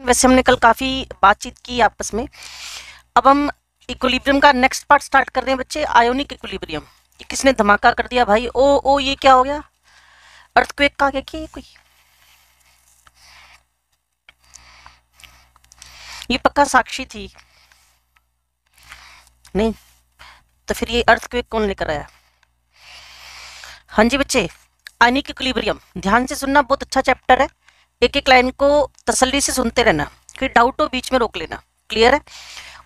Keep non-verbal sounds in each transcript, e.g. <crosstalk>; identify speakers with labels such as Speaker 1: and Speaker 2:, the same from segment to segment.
Speaker 1: वैसे हमने कल काफ़ी बातचीत की आपस में अब हम इक्विलिब्रियम का नेक्स्ट पार्ट स्टार्ट कर रहे हैं बच्चे आयोनिक इक्विलिब्रियम किसने धमाका कर दिया भाई ओ ओ ये क्या हो गया अर्थक्वेक का क्या किया कोई ये पक्का साक्षी थी नहीं तो फिर ये अर्थक्वेक कौन लेकर आया हाँ जी बच्चे आयोनिक इक्विलिब्रियम ध्यान से सुनना बहुत अच्छा चैप्टर है एक एक लाइन को तसल्ली से सुनते रहना कि डाउट हो बीच में रोक लेना क्लियर है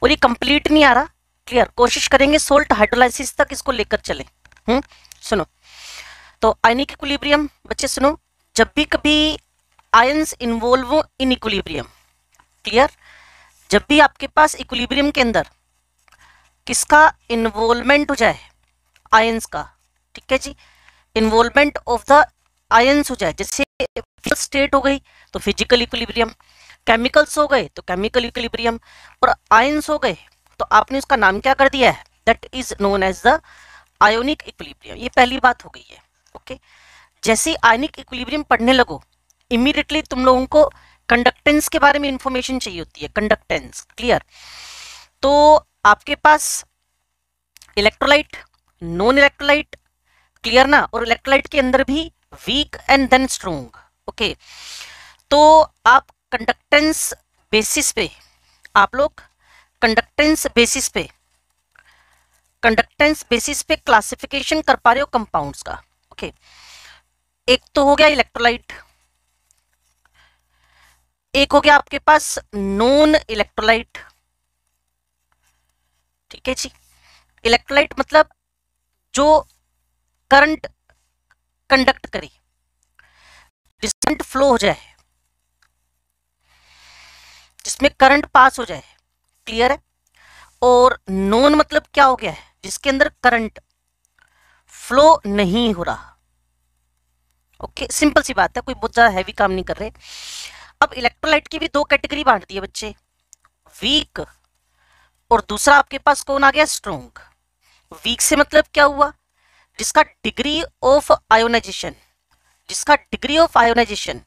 Speaker 1: और ये कंप्लीट नहीं आ रहा क्लियर कोशिश करेंगे सोल्ट हाइड्रोलाइसिस तक इसको लेकर चले हम्म सुनो तो आयनिक इक्विलिब्रियम बच्चे सुनो जब भी कभी ions involve in equilibrium clear जब भी आपके पास इक्विलिब्रियम के अंदर किसका इन्वॉल्वमेंट हो जाए आयंस का ठीक है जी इन्वॉल्वमेंट ऑफ द आयंस हो जाए जैसे स्टेट हो गई तो फिजिकल इक्विलिब्रियम केमिकल्स हो गए तो केमिकल इक्विलिब्रियम और आयंस हो गए तो आपने उसका नाम क्या कर दिया है that is known as the ionic equilibrium ये पहली बात हो गई है ओके जैसे आयोनिक इक्विलिब्रियम पढ़ने लगो इमीडिएटली तुम लोगों को कंडक्टेंस के बारे में इंफॉर्मेशन चाहिए होती है कंडक्टेंस क्लियर तो आपके पास इलेक्ट्रोलाइट नॉन इलेक्ट्रोलाइट क्लियर ना और इलेक्ट्रोलाइट के अंदर भी weak and then strong okay तो आप कंडक्टेंस बेसिस पे आप लोग कंडक्टेंस बेसिस पे कंडक्टेंस बेसिस पे क्लासिफिकेशन कर पा रहे हो कंपाउंड्स का ओके okay. एक तो हो गया इलेक्ट्रोलाइट एक हो गया आपके पास नॉन इलेक्ट्रोलाइट ठीक है जी इलेक्ट्रोलाइट मतलब जो करंट कंडक्ट करे डिस्टेंट फ्लो हो जाए जिसमें करंट पास हो जाए क्लियर है और नॉन मतलब क्या हो गया है जिसके अंदर करंट फ्लो नहीं हो रहा ओके सिंपल सी बात है कोई बहुत ज़्यादा हैवी काम नहीं कर रहे अब इलेक्ट्रोलाइट की भी दो कैटेगरी बांट दी है बच्चे वीक और दूसरा आपके पास कौन आ गया स्ट्रोंग वीक से मतलब क्या हुआ जिसका डिग्री ऑफ आयोनाइजेशन जिसका degree of ionization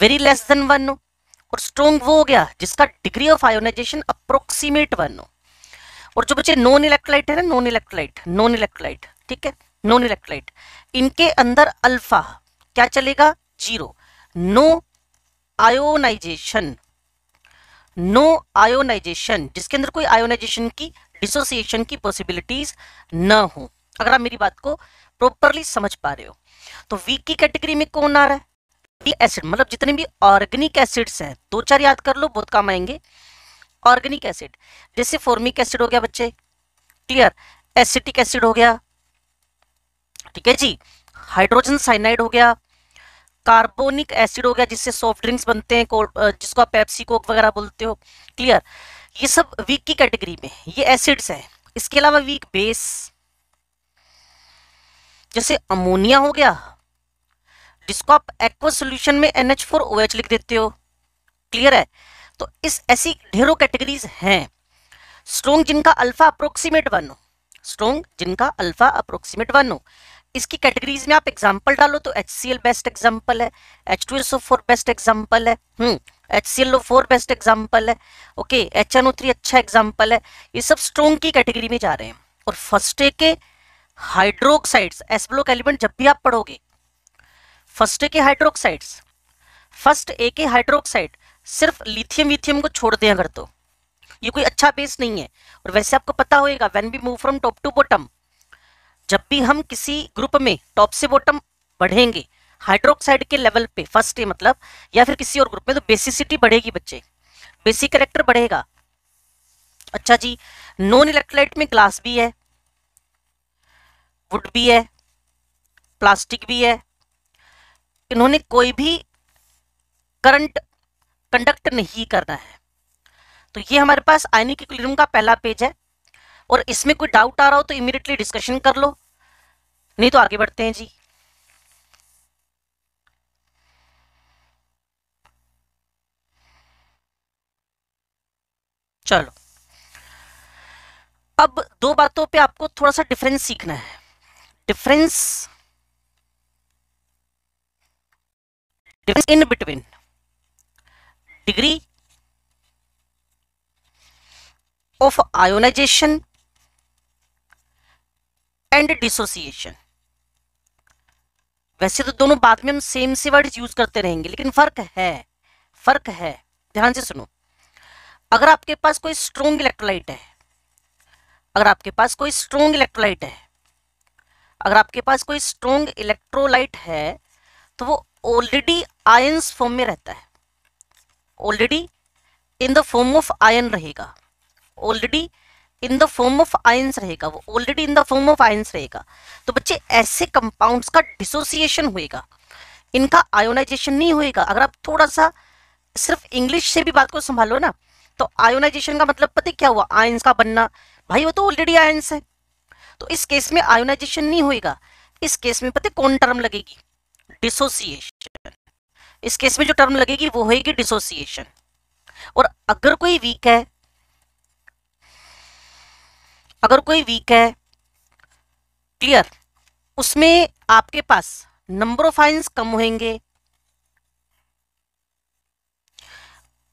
Speaker 1: very less than one हो और स्ट्रोंग वो हो गया जिसका degree of ionization approximate one हो और जो बच्चे नॉन इलेक्ट्रोलाइट है ना नॉन इलेक्ट्रोलाइट नॉन इलेक्ट्रोलाइट ठीक है नॉन इलेक्ट्रोलाइट इनके अंदर अल्फा क्या चलेगा zero no ionization no ionization जिसके अंदर कोई आयोनाइजेशन की डिसोसिएशन की पॉसिबिलिटीज न हो अगर आप मेरी बात को प्रॉपरली समझ पा रहे हो तो वीक की कैटेगरी में कौन आ रहा है वीक एसिड मतलब जितने भी ऑर्गेनिक एसिड्स हैं दो चार याद कर लो बहुत काम आएंगे ऑर्गेनिक एसिड जैसे फॉर्मिक एसिड हो गया बच्चे क्लियर एसिटिक एसिड हो गया ठीक है जी हाइड्रोजन साइनाइड हो गया कार्बोनिक एसिड हो गया जिससे सॉफ्ट ड्रिंक्स बनते हैं जिसको आप पेप्सी कोक वगैरह बोलते हो क्लियर ये सब वीक की कैटेगरी में ये एसिड्स हैं इसके अलावा वीक बेस जैसे अमोनिया हो गया जिसको आप एक्वा सोल्यूशन में N H four O H लिख देते हो क्लियर है तो इस ऐसी ढेरों कैटेगरीज हैं स्ट्रोंग जिनका अल्फा अप्रोक्सीमेट वन हो स्ट्रोंग जिनका अल्फा अप्रोक्सीमेट वन हो इसकी कैटेगरीज में आप एग्जाम्पल डालो तो H C L best example है H two S O four best example है H C L O four best example है okay H N O three अच्छा एग्जाम्पल है ये सब स्ट्रोंग की कैटेगरी में जा रहे हैं और फर्स्ट ए के हाइड्रोक्साइड्स एसब्लोक एलिमेंट जब भी आप पढ़ोगे फर्स्ट ए के हाइड्रोक्साइड्स फर्स्ट ए के हाइड्रोक्साइड सिर्फ लिथियम विथियम को छोड़ दें अगर तो ये कोई अच्छा बेस नहीं है और वैसे आपको पता होगा when we move from top to bottom जब भी हम किसी ग्रुप में टॉप से बॉटम बढ़ेंगे हाइड्रोक्साइड के लेवल पे फर्स्ट ए मतलब या फिर किसी और ग्रुप में तो बेसिसिटी बढ़ेगी बच्चे बेसिक करेक्टर बढ़ेगा अच्छा जी नॉन इलेक्ट्रोलाइट में ग्लास भी है वुड भी है प्लास्टिक भी है इन्होंने कोई भी करंट कंडक्ट नहीं करना है तो ये हमारे पास आयनिक इक्विलिब्रियम का पहला पेज है और इसमें कोई डाउट आ रहा हो तो इमीडिएटली डिस्कशन कर लो नहीं तो आगे बढ़ते हैं जी चलो अब दो बातों पे आपको थोड़ा सा डिफरेंस सीखना है difference difference in between degree of ionization and dissociation वैसे तो दोनों बाद में हम सेम से वर्ड यूज करते रहेंगे लेकिन फर्क है फर्क है ध्यान से सुनो अगर आपके पास कोई स्ट्रोंग इलेक्ट्रोलाइट है अगर आपके पास कोई स्ट्रोंग इलेक्ट्रोलाइट है अगर आपके पास कोई स्ट्रॉन्ग इलेक्ट्रोलाइट है तो वो ऑलरेडी आयंस फॉर्म में रहता है already in the form of ion रहेगा already in the form of ions रहेगा वो already in the form of ions रहेगा तो बच्चे ऐसे कंपाउंड्स का डिसोसिएशन होएगा इनका आयोनाइजेशन नहीं होएगा अगर आप थोड़ा सा सिर्फ इंग्लिश से भी बात को संभालो ना तो आयोनाइजेशन का मतलब पता क्या हुआ आयंस का बनना भाई वो तो ऑलरेडी आयंस है तो इस केस में आयोनाइजेशन नहीं होगा इस केस में पता कौन टर्म लगेगी डिसोसिएशन इस केस में जो टर्म लगेगी वो होगी डिसोसिएशन और अगर कोई वीक है अगर कोई वीक है क्लियर उसमें आपके पास नंबर ऑफ आइंस कम होंगे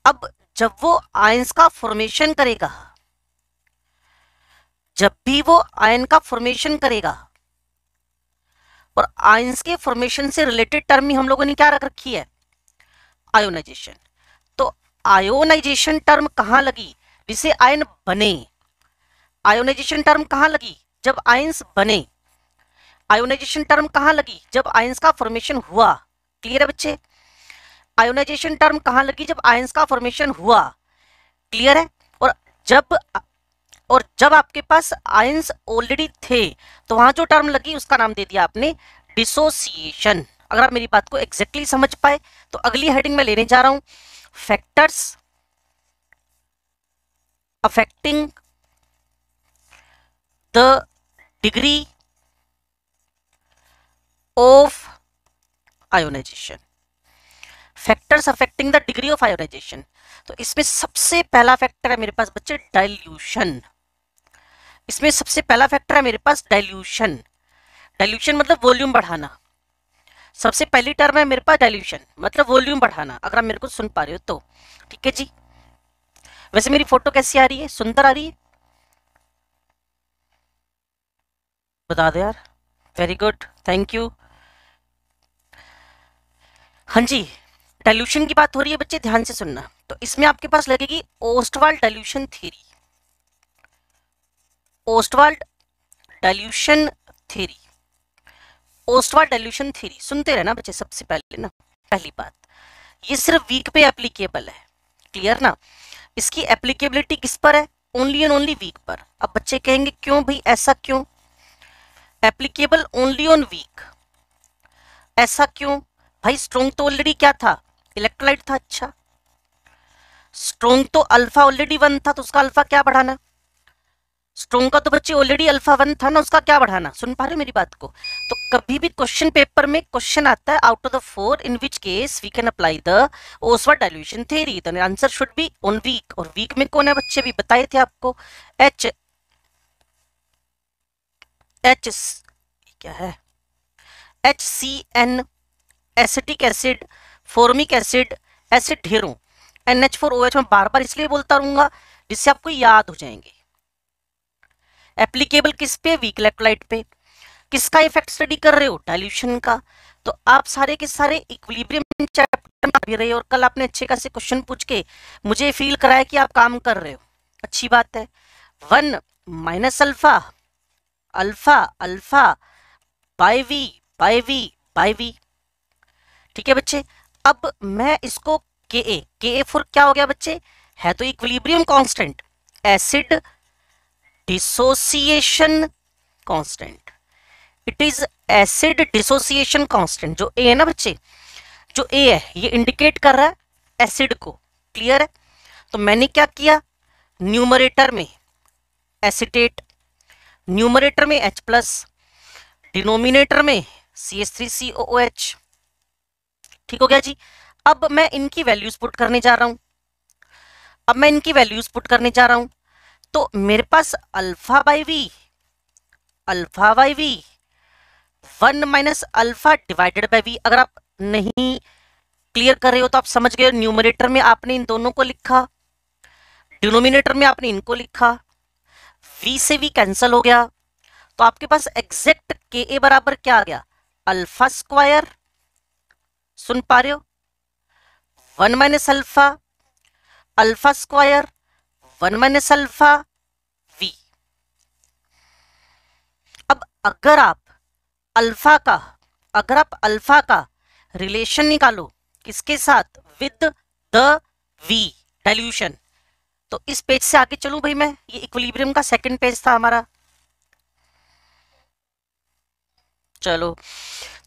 Speaker 1: अब जब वो आइंस का फॉर्मेशन करेगा जब भी वो आयन का फॉर्मेशन करेगा और आयंस के फॉर्मेशन से रिलेटेड टर्म ही हम लोगों ने क्या रख रखी है आयोनाइजेशन तो आयोनाइजेशन टर्म कहाँ लगी जिसे आयन बने आयोनाइजेशन टर्म कहाँ लगी जब आयंस बने आयोनाइजेशन टर्म कहाँ लगी जब आयंस का फॉर्मेशन हुआ क्लियर है बच्चे आयोनाइजेशन टर्म कहाँ लगी जब आयंस का फॉर्मेशन हुआ क्लियर है और जब और जब आपके पास आयंस ऑलरेडी थे तो वहां जो टर्म लगी उसका नाम दे दिया आपने डिसोसिएशन अगर आप मेरी बात को एग्जैक्टली exactly समझ पाए तो अगली हेडिंग में लेने जा रहा हूं factors affecting the degree of ionization factors affecting the degree of ionization तो इसमें सबसे पहला फैक्टर है मेरे पास बच्चे डाइल्यूशन इसमें सबसे पहला फैक्टर है मेरे पास डाइल्यूशन डाइल्यूशन मतलब वॉल्यूम बढ़ाना सबसे पहली टर्म है मेरे पास डाइल्यूशन मतलब वॉल्यूम बढ़ाना अगर आप मेरे को सुन पा रहे हो तो ठीक है जी वैसे मेरी फोटो कैसी आ रही है सुंदर आ रही है बता दो यार वेरी गुड थैंक यू हाँ जी डाइल्यूशन की बात हो रही है बच्चे ध्यान से सुनना तो इसमें आपके पास लगेगी Ostwald dilution theory Ostwald dilution theory Ostwald dilution theory सुनते रहना बच्चे सबसे पहले ना पहली बात ये सिर्फ वीक पे एप्लीकेबल है क्लियर ना इसकी एप्लीकेबिलिटी किस पर है ओनली एंड ओनली वीक पर अब बच्चे कहेंगे क्यों भाई ऐसा क्यों एप्लीकेबल ओनली ऑन वीक ऐसा क्यों भाई स्ट्रोंग तो ऑलरेडी क्या था इलेक्ट्रोलाइट था अच्छा स्ट्रोंग तो अल्फा ऑलरेडी वन था तो उसका अल्फा क्या बढ़ाना स्ट्रोंग का तो बच्चे ऑलरेडी अल्फा वन था ना उसका क्या बढ़ाना सुन पा रहे हो मेरी बात को तो कभी भी क्वेश्चन पेपर में क्वेश्चन आता है out of the four in which case we can apply the ओसवा dilution theory answer should be on weak और वीक में कौन है बच्चे भी बताए थे आपको एच एच क्या है H C N acetic acid formic acid acid ढेरों N H four O H में बार बार इसलिए बोलता रहूंगा जिससे आपको याद हो जाएंगे एप्लीकेबल किस पे वीक इलेक्ट्रोलाइट पे किसका इफेक्ट स्टडी कर रहे हो डाइल्यूशन का तो आप सारे के सारे इक्विलिब्रियम चैप्टर में भी रहे और कल आपने अच्छे खासे क्वेश्चन पूछ के मुझे फील कराया कि आप काम कर रहे हो अच्छी बात है one minus alpha alpha alpha by V by V by V ठीक है बच्चे अब मैं इसको के ए के ए फोर क्या हो गया बच्चे है तो equilibrium constant acid dissociation constant it is acid dissociation constant जो ए है ना बच्चे जो ए है ये इंडिकेट कर रहा है एसिड को क्लियर है तो मैंने क्या किया न्यूमरेटर में एसिटेट न्यूमरेटर में H प्लस डिनोमिनेटर में C S three C O H ठीक हो गया जी अब मैं इनकी वैल्यूज पुट करने जा रहा हूं अब मैं इनकी वैल्यूज पुट करने जा रहा हूं तो मेरे पास alpha by V alpha by V one minus alpha divided by V अगर आप नहीं क्लियर कर रहे हो तो आप समझ गए न्यूमरेटर में आपने इन दोनों को लिखा डिनोमिनेटर में आपने इनको लिखा वी से वी कैंसिल हो गया तो आपके पास एग्जैक्ट के ए बराबर क्या आ गया अल्फा स्क्वायर सुन पा रहे हो one minus alpha alpha square one minus alpha V अब अगर आप अल्फा का अगर आप अल्फा का रिलेशन निकालो किसके साथ विद द वी डाइल्यूशन तो इस पेज से आगे चलूं भाई मैं ये इक्विलिब्रियम का सेकंड पेज था हमारा चलो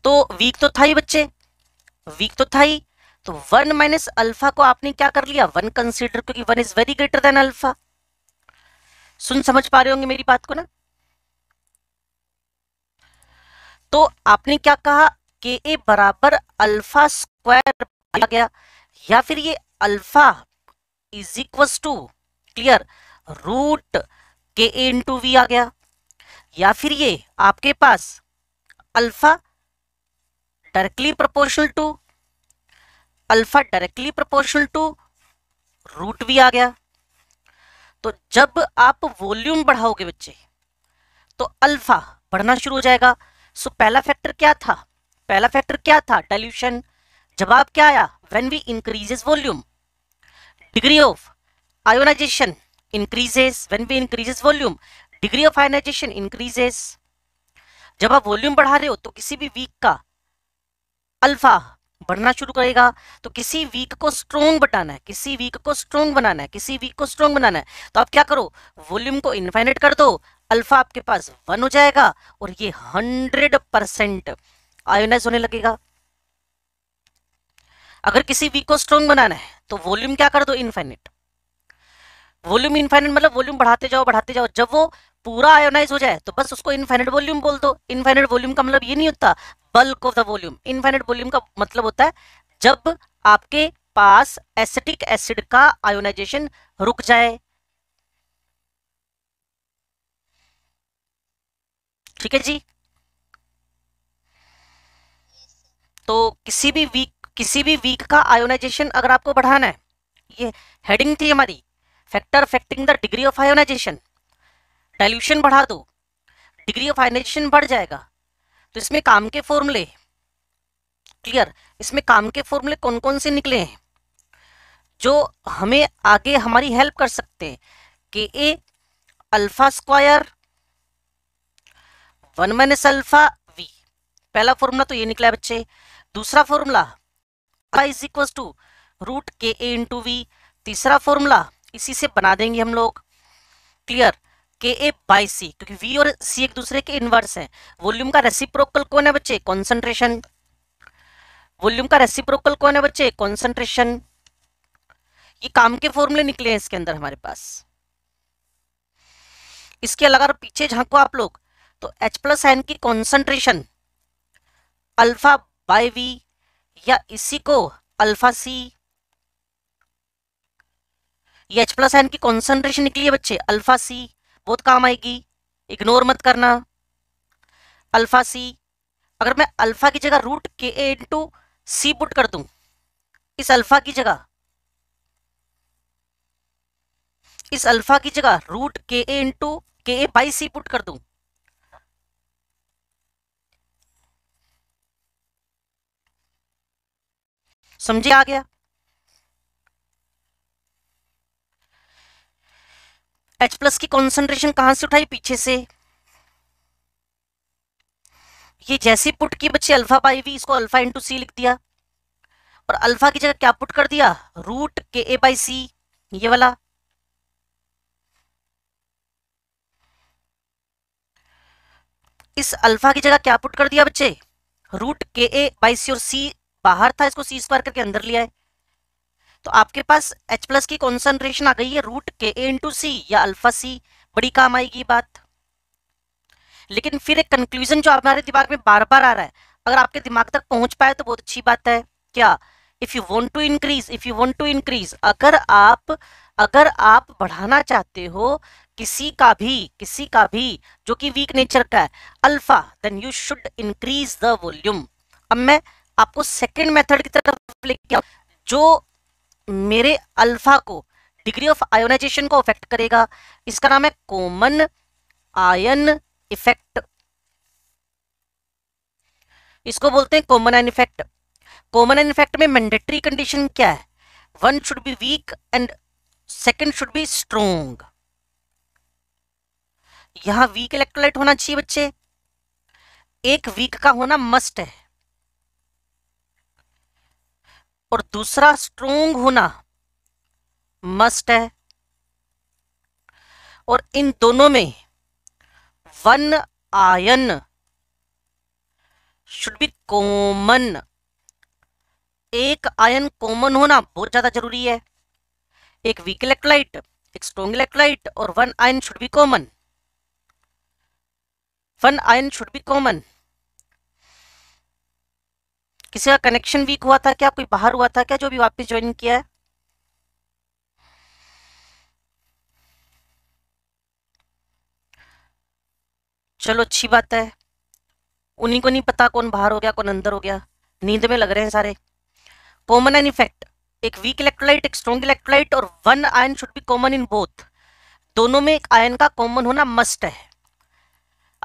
Speaker 1: तो वीक तो था ही बच्चे वीक तो था ही तो वन माइनस अल्फा को आपने क्या कर लिया वन कंसिडर क्योंकि one is very greater than alpha सुन समझ पा रहे होंगे मेरी बात को ना तो आपने क्या कहा के ए बराबर अल्फा स्क्वायर आ गया या फिर ये alpha is equal to clear root K A into we आ गया या फिर ये आपके पास alpha directly proportional to alpha directly proportional to root V आ गया तो जब आप वॉल्यूम बढ़ाओगे बच्चे तो अल्फा बढ़ना शुरू हो जाएगा सो पहला फैक्टर क्या था पहला फैक्टर क्या था डाइल्यूशन जवाब क्या आया when we increases volume degree of ionization increases when we increases volume degree of ionization increases जब आप वॉल्यूम बढ़ा रहे हो तो किसी भी वीक का अल्फा बढ़ना शुरू करेगा तो किसी वीक को स्ट्रोंग बटाना है किसी वीक को स्ट्रोंग बनाना है किसी वीक को स्ट्रोंग बनाना है तो आप क्या करो वॉल्यूम को इन्फाइनेट कर दो अल्फा आपके पास वन हो जाएगा और ये हंड्रेड परसेंट आयोनाइज होने लगेगा अगर किसी वीक को स्ट्रोंग बनाना है तो वॉल्यूम क्या कर दो इन्फाइनेट वॉल्यूम इनफाइनाइट मतलब वॉल्यूम बढ़ाते जाओ बढ़ाते जाओ जब वो पूरा आयोनाइज हो जाए तो बस उसको इनफाइनाइट वॉल्यूम बोल दो इनफाइनाइट वॉल्यूम का मतलब ये नहीं होता bulk of the volume infinite volume का मतलब होता है जब आपके पास एसिटिक एसिड का आयोनाइजेशन रुक जाए ठीक है जी तो किसी भी वीक किसी भी वीक का आयोनाइजेशन अगर आपको बढ़ाना है ये हेडिंग थी हमारी factor affecting the degree of ionization dilution बढ़ा दो डिग्री ऑफ आयोनाइजेशन बढ़ जाएगा तो इसमें काम के फॉर्मूले क्लियर इसमें काम के फॉर्मूले कौन कौन से निकले हैं जो हमें आगे हमारी हेल्प कर सकते हैं K A alpha square one minus alpha V पहला फॉर्मूला तो ये निकला है बच्चे दूसरा formula is equal to root K A into V तीसरा फॉर्मूला इसी से बना देंगे हम लोग क्लियर के ए बाई सी क्योंकि वी और सी एक दूसरे के इनवर्स है वॉल्यूम का रेसिप्रोकल कौन है बच्चे कॉन्सेंट्रेशन वॉल्यूम का रेसिप्रोकल कौन है बच्चे कॉन्सेंट्रेशन ये काम के फॉर्मूले निकले हैं इसके अंदर हमारे पास इसके अलावा पीछे झांको आप लोग तो एच प्लस एन की कॉन्सेंट्रेशन अल्फा बाई वी या इसी को अल्फा सी ये एच प्लस एन की कॉन्सेंट्रेशन निकली है बच्चे अल्फा सी बहुत काम आएगी इग्नोर मत करना अल्फा सी अगर मैं अल्फा की जगह root K A into C put कर दूं इस अल्फा की जगह इस अल्फा की जगह रूट के ए इंटू के ए बाई सी पुट कर दूं समझे आ गया एच प्लस की कॉन्सेंट्रेशन कहां से उठाई पीछे से ये जैसे पुट की बच्चे अल्फा पाई हुई इसको अल्फा इंटू सी लिख दिया और अल्फा की जगह क्या पुट कर दिया रूट के ए बाई सी ये वाला इस अल्फा की जगह क्या पुट कर दिया बच्चे रूट के ए बाई सी और सी बाहर था इसको सी स्क्वायर करके अंदर लिया है तो आपके पास एच प्लस की कॉन्सेंट्रेशन आ गई है रूट के ए इंटू सी या अल्फा सी बड़ी काम आएगी बात लेकिन फिर एक कंक्लूजन जो हमारे दिमाग में बार बार आ रहा है अगर आपके दिमाग तक पहुंच पाए तो बहुत अच्छी बात है क्या if you want to increase if you want to increase अगर आप अगर आप बढ़ाना चाहते हो किसी का भी किसी का भी जो कि वीक नेचर का है alpha then you should increase the volume अब मैं आपको सेकेंड मेथड की तरफ लेके जो मेरे अल्फा को डिग्री ऑफ आयोनाइजेशन को अफेक्ट करेगा इसका नाम है कॉमन आयन इफेक्ट इसको बोलते हैं common ion effect common ion effect में मैंडेटरी कंडीशन क्या है one should be weak and second should be strong यहां वीक इलेक्ट्रोलाइट होना चाहिए बच्चे एक वीक का होना मस्ट है और दूसरा स्ट्रोंग होना मस्ट है और इन दोनों में one ion should be common एक आयन कॉमन होना बहुत ज़्यादा जरूरी है एक वीक इलेक्ट्रोलाइट एक स्ट्रॉन्ग इलेक्ट्रोलाइट और one ion should be common one ion should be common किसी का कनेक्शन वीक हुआ था क्या कोई बाहर हुआ था क्या जो भी वापस ज्वाइन किया है चलो अच्छी बात है उन्हीं को नहीं पता कौन बाहर हो गया कौन अंदर हो गया नींद में लग रहे हैं सारे कॉमन एन इफेक्ट एक वीक इलेक्ट्रोलाइट एक स्ट्रॉन्ग इलेक्ट्रोलाइट और one ion should be common in both दोनों में एक आयन का कॉमन होना मस्ट है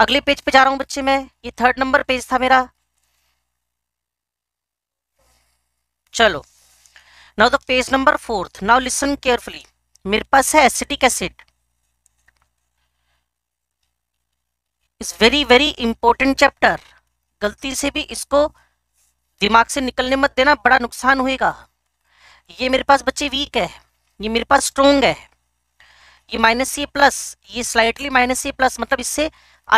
Speaker 1: अगले पेज पे जा रहा हूँ बच्चे मैं ये थर्ड नंबर पेज था मेरा चलो now the page number fourth now listen carefully मेरे पास है acetic acid it's very very important chapter गलती से भी इसको दिमाग से निकलने मत देना बड़ा नुकसान होएगा ये मेरे पास बच्चे वीक है ये मेरे पास स्ट्रोंग है ये माइनस ए प्लस ये स्लाइटली माइनस ए प्लस मतलब इससे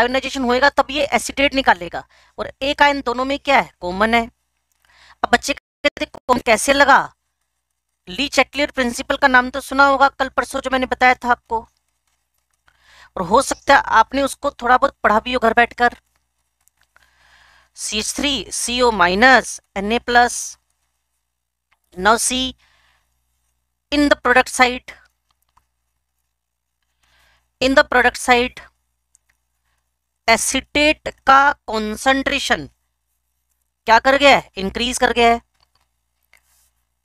Speaker 1: आयोनाइजेशन होएगा तब ये एसिडेट निकालेगा और एक आयन दोनों में क्या है कॉमन है अब बच्चे थे कौन कैसे लगा ली चैटलियर प्रिंसिपल का नाम तो सुना होगा कल परसों जो मैंने बताया था आपको और हो सकता है आपने उसको थोड़ा बहुत पढ़ा भी हो घर बैठकर C H three C O minus N A plus नौ C in the product side in the product side acetate का कॉन्सेंट्रेशन क्या कर गया है इंक्रीज कर गया है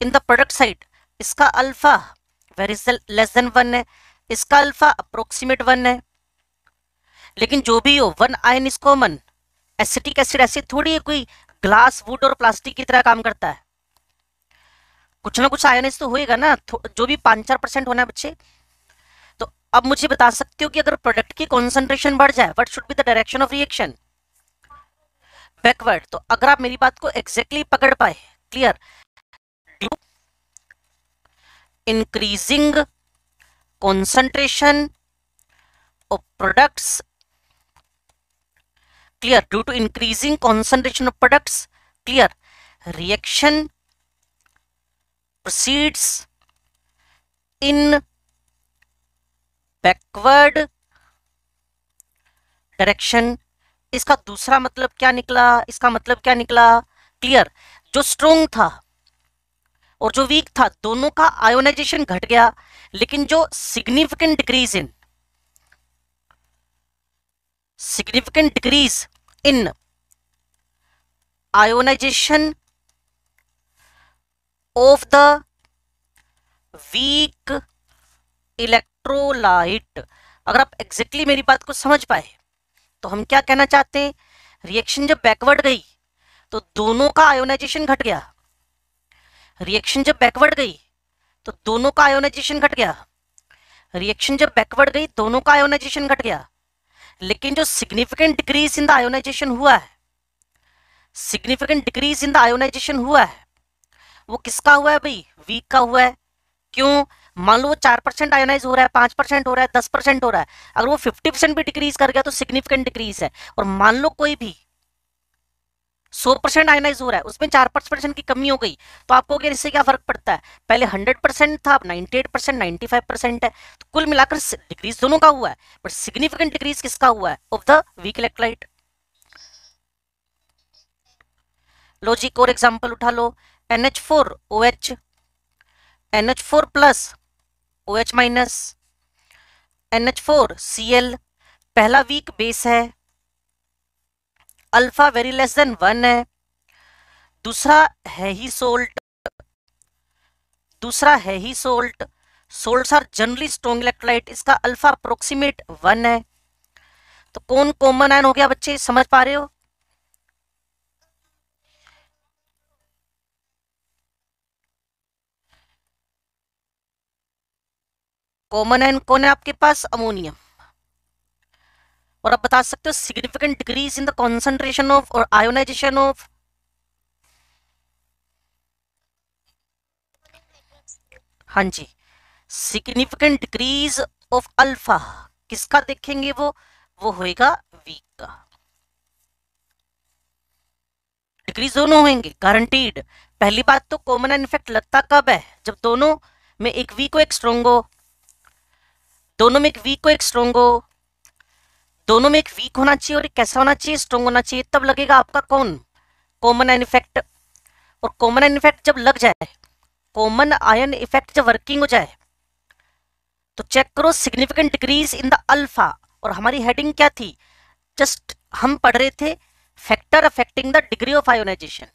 Speaker 1: इन द प्रोडक्ट साइड इसका alpha very less than one है इसका अल्फा अप्रोक्सीमेट वन है लेकिन जो भी हो one ion is common acetic acid ऐसे थोड़ी है कोई ग्लास वुड और प्लास्टिक की तरह काम करता है कुछ ना कुछ आयन तो होएगा ना जो भी पाँच चार परसेंट होना है बच्चे तो अब मुझे बता सकते हो कि अगर प्रोडक्ट की कॉन्सेंट्रेशन बढ़ जाए what should be the direction of reaction backward तो अगर आप मेरी बात को एग्जैक्टली exactly पकड़ पाए clear increasing concentration of products clear due to increasing concentration of products clear reaction proceeds in backward direction इसका दूसरा मतलब क्या निकला इसका मतलब क्या निकला क्लियर जो स्ट्रोंग था और जो वीक था दोनों का आयोनाइजेशन घट गया लेकिन जो significant decrease in significant decrease in ionization of the weak electrolyte अगर आप एग्जैक्टली exactly मेरी बात को समझ पाए तो हम क्या कहना चाहते हैं रिएक्शन जब बैकवर्ड गई तो दोनों का आयोनाइजेशन घट गया रिएक्शन जब बैकवर्ड गई तो दोनों का आयोनाइजेशन घट गया रिएक्शन जब बैकवर्ड गई दोनों का आयोनाइजेशन घट गया लेकिन जो significant decrease in the ionization हुआ है significant decrease in the ionization हुआ है वो किसका हुआ है भाई वीक का हुआ है क्यों मान लो वो चार परसेंट आयोनाइज हो रहा है पांच परसेंट हो रहा है दस परसेंट हो रहा है अगर वो फिफ्टी परसेंट भी डिक्रीज कर गया तो सिग्निफिकेंट डिक्रीज है और मान लो कोई भी सौ परसेंट आयनाइज हो रहा है उसमें चार पांच परसेंट की कमी हो गई तो आपको अगर इससे क्या फर्क पड़ता है पहले हंड्रेड परसेंट था अब ninety eight percent ninety five percent है तो कुल मिलाकर डिक्रीज दोनों का हुआ है बट सिग्निफिकेंट डिक्रीज किसका हुआ है of the weak electrolyte logic और एग्जाम्पल उठा लो N H four O H N H four plus O H minus N H four C L पहला वीक बेस है alpha very less than one है दूसरा है ही सोल्ट दूसरा है ही salt salt are generally strong electrolyte इसका अल्फा अप्रोक्सीमेट वन है तो कौन कॉमन आयन हो गया बच्चे समझ पा रहे हो कॉमन आयन कौन है आपके पास अमोनियम और आप बता सकते हो significant decrease in the concentration of और आयोनाइजेशन ऑफ हाँ जी सिग्निफिकेंट डिक्रीज ऑफ अल्फा किसका देखेंगे वो वो होएगा वीक का डिक्रीज दोनों होंगे गारंटीड पहली बात तो कॉमन एंड इफेक्ट लगता कब है जब दोनों में एक वीक हो एक स्ट्रोंग हो दोनों में एक वीक को एक स्ट्रोंग हो दोनों में एक वीक होना चाहिए और एक कैसा होना चाहिए स्ट्रॉन्ग होना चाहिए तब लगेगा आपका कौन कॉमन आयन इफेक्ट और कॉमन आयन इफेक्ट जब लग जाए कॉमन आयन इफेक्ट जब वर्किंग हो जाए तो चेक करो significant decrease in the alpha और हमारी हेडिंग क्या थी जस्ट हम पढ़ रहे थे factor affecting the degree of ionization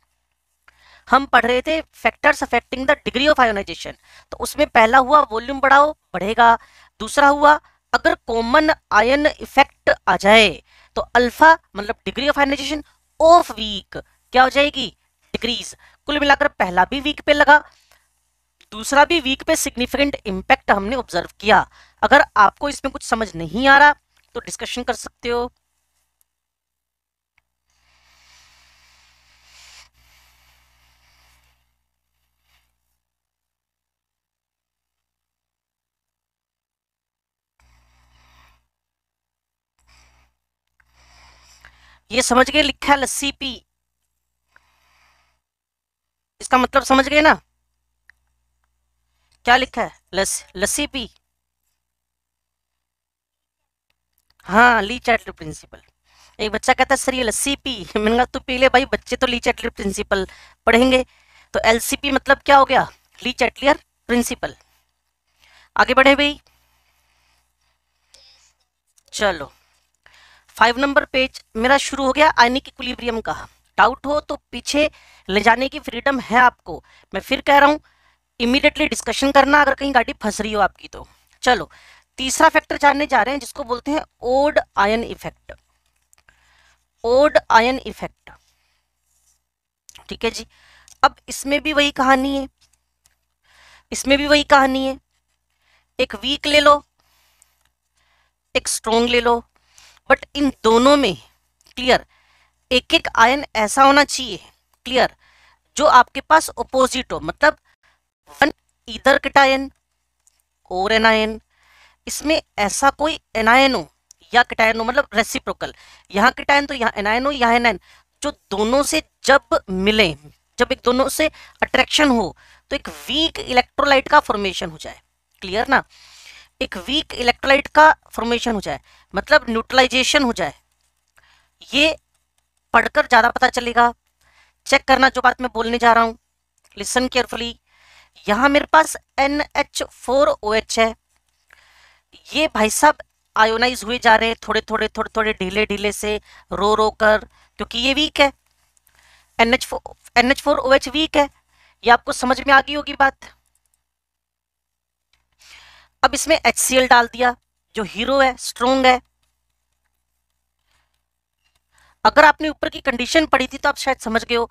Speaker 1: हम पढ़ रहे थे factors affecting the degree of ionization तो उसमें पहला हुआ वॉल्यूम बढ़ाओ बढ़ेगा दूसरा हुआ अगर कॉमन आयन इफेक्ट आ जाए तो अल्फा मतलब degree of ionization of weak क्या हो जाएगी डिग्रीज कुल मिलाकर पहला भी वीक पे लगा दूसरा भी वीक पे सिग्निफिकेंट इम्पैक्ट हमने ऑब्जर्व किया अगर आपको इसमें कुछ समझ नहीं आ रहा तो डिस्कशन कर सकते हो ये समझ गए लिखा है लस्सी पी इसका मतलब समझ गए ना क्या लिखा है लस, लस्सी पी हाँ ली चैटली प्रिंसिपल एक बच्चा कहता है सर ये लस्सी पी <laughs> मैंने कहा तू पी ले भाई बच्चे तो ली चैटली प्रिंसिपल पढ़ेंगे तो एलसीपी मतलब क्या हो गया ली चैटलियर प्रिंसिपल आगे बढ़े भाई चलो फाइव नंबर पेज मेरा शुरू हो गया आयनिक इक्विलिब्रियम का डाउट हो तो पीछे ले जाने की फ्रीडम है आपको मैं फिर कह रहा हूँ इमीडिएटली डिस्कशन करना अगर कहीं गाड़ी फंस रही हो आपकी तो चलो तीसरा फैक्टर जानने जा रहे हैं जिसको बोलते हैं odd ion effect odd ion effect ठीक है जी अब इसमें भी वही कहानी है इसमें भी वही कहानी है एक वीक ले लो एक स्ट्रोंग ले लो बट इन दोनों में क्लियर एक एक आयन ऐसा होना चाहिए क्लियर जो आपके पास ओपोजिट हो मतलब वन ईदर कटायन और एनायन इसमें ऐसा कोई एनायन हो या कटायन हो मतलब रेसिप्रोकल यहाँ कटायन तो यहाँ एनायन हो यहाँ एनायन जो दोनों से जब मिले जब एक दोनों से अट्रैक्शन हो तो एक वीक इलेक्ट्रोलाइट का फॉर्मेशन हो जाए क्लियर ना एक वीक इलेक्ट्रोलाइट का फॉर्मेशन हो जाए मतलब न्यूट्रलाइजेशन हो जाए ये पढ़कर ज़्यादा पता चलेगा चेक करना जो बात मैं बोलने जा रहा हूँ लिसन केयरफुली यहाँ मेरे पास N H four O H है ये भाई साहब आयोनाइज हुए जा रहे हैं थोड़े थोड़े थोड़े थोड़े ढीले ढीले से रो रो कर क्योंकि ये वीक है N H four N H four O H weak है ये आपको समझ में आ गई होगी बात अब इसमें एच डाल दिया जो हीरो है स्ट्रोंग है अगर आपने ऊपर की कंडीशन पढ़ी थी तो आप शायद समझ गए हो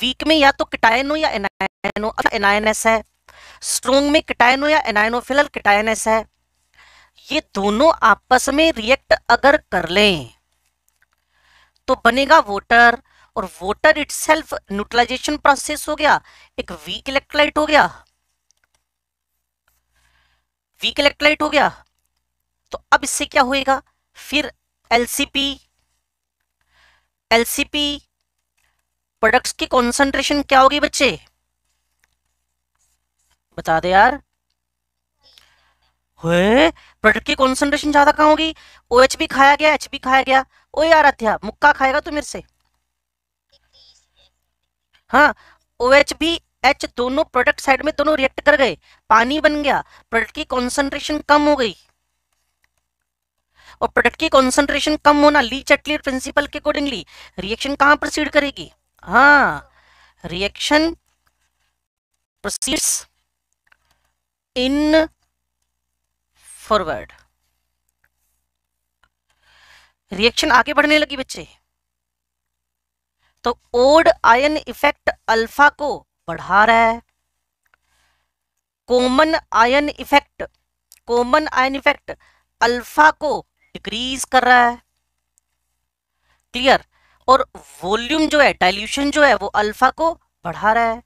Speaker 1: वीक में या तो किटायनो या एनाइनो हो एस एनायनस है स्ट्रोंग में किटायनो या एनायन फिलहाल किटायनस है ये दोनों आपस में रिएक्ट अगर कर लें तो बनेगा वोटर और वोटर इट्सेल्फ न्यूट्रलाइजेशन प्रोसेस हो गया एक वीक इलेक्ट्रोलाइट हो गया वीक इलेक्ट्रोलाइट हो गया तो अब इससे क्या होएगा फिर एलसीपी एलसीपी प्रोडक्ट्स की कॉन्सेंट्रेशन क्या होगी बच्चे बता दे यार प्रोडक्ट की कॉन्सेंट्रेशन ज्यादा कहाँ होगी ओ एच भी खाया गया एच भी खाया गया ओ यार अध्या मुक्का खाएगा तू मेरे से हाँ ओ एच भी एच दोनों प्रोडक्ट साइड में दोनों रिएक्ट कर गए पानी बन गया प्रोडक्ट की कॉन्सेंट्रेशन कम हो गई और प्रोडक्ट की कॉन्सेंट्रेशन कम होना ली चटली प्रिंसिपल के अकॉर्डिंगली रिएक्शन कहां प्रोसीड करेगी हाँ reaction proceeds in forward reaction आगे बढ़ने लगी बच्चे तो ओड आयन इफेक्ट अल्फा को बढ़ा रहा है common ion effect common ion effect alpha को डिक्रीज कर रहा है क्लियर और वॉल्यूम जो है डाइल्यूशन जो है वो अल्फा को बढ़ा रहा है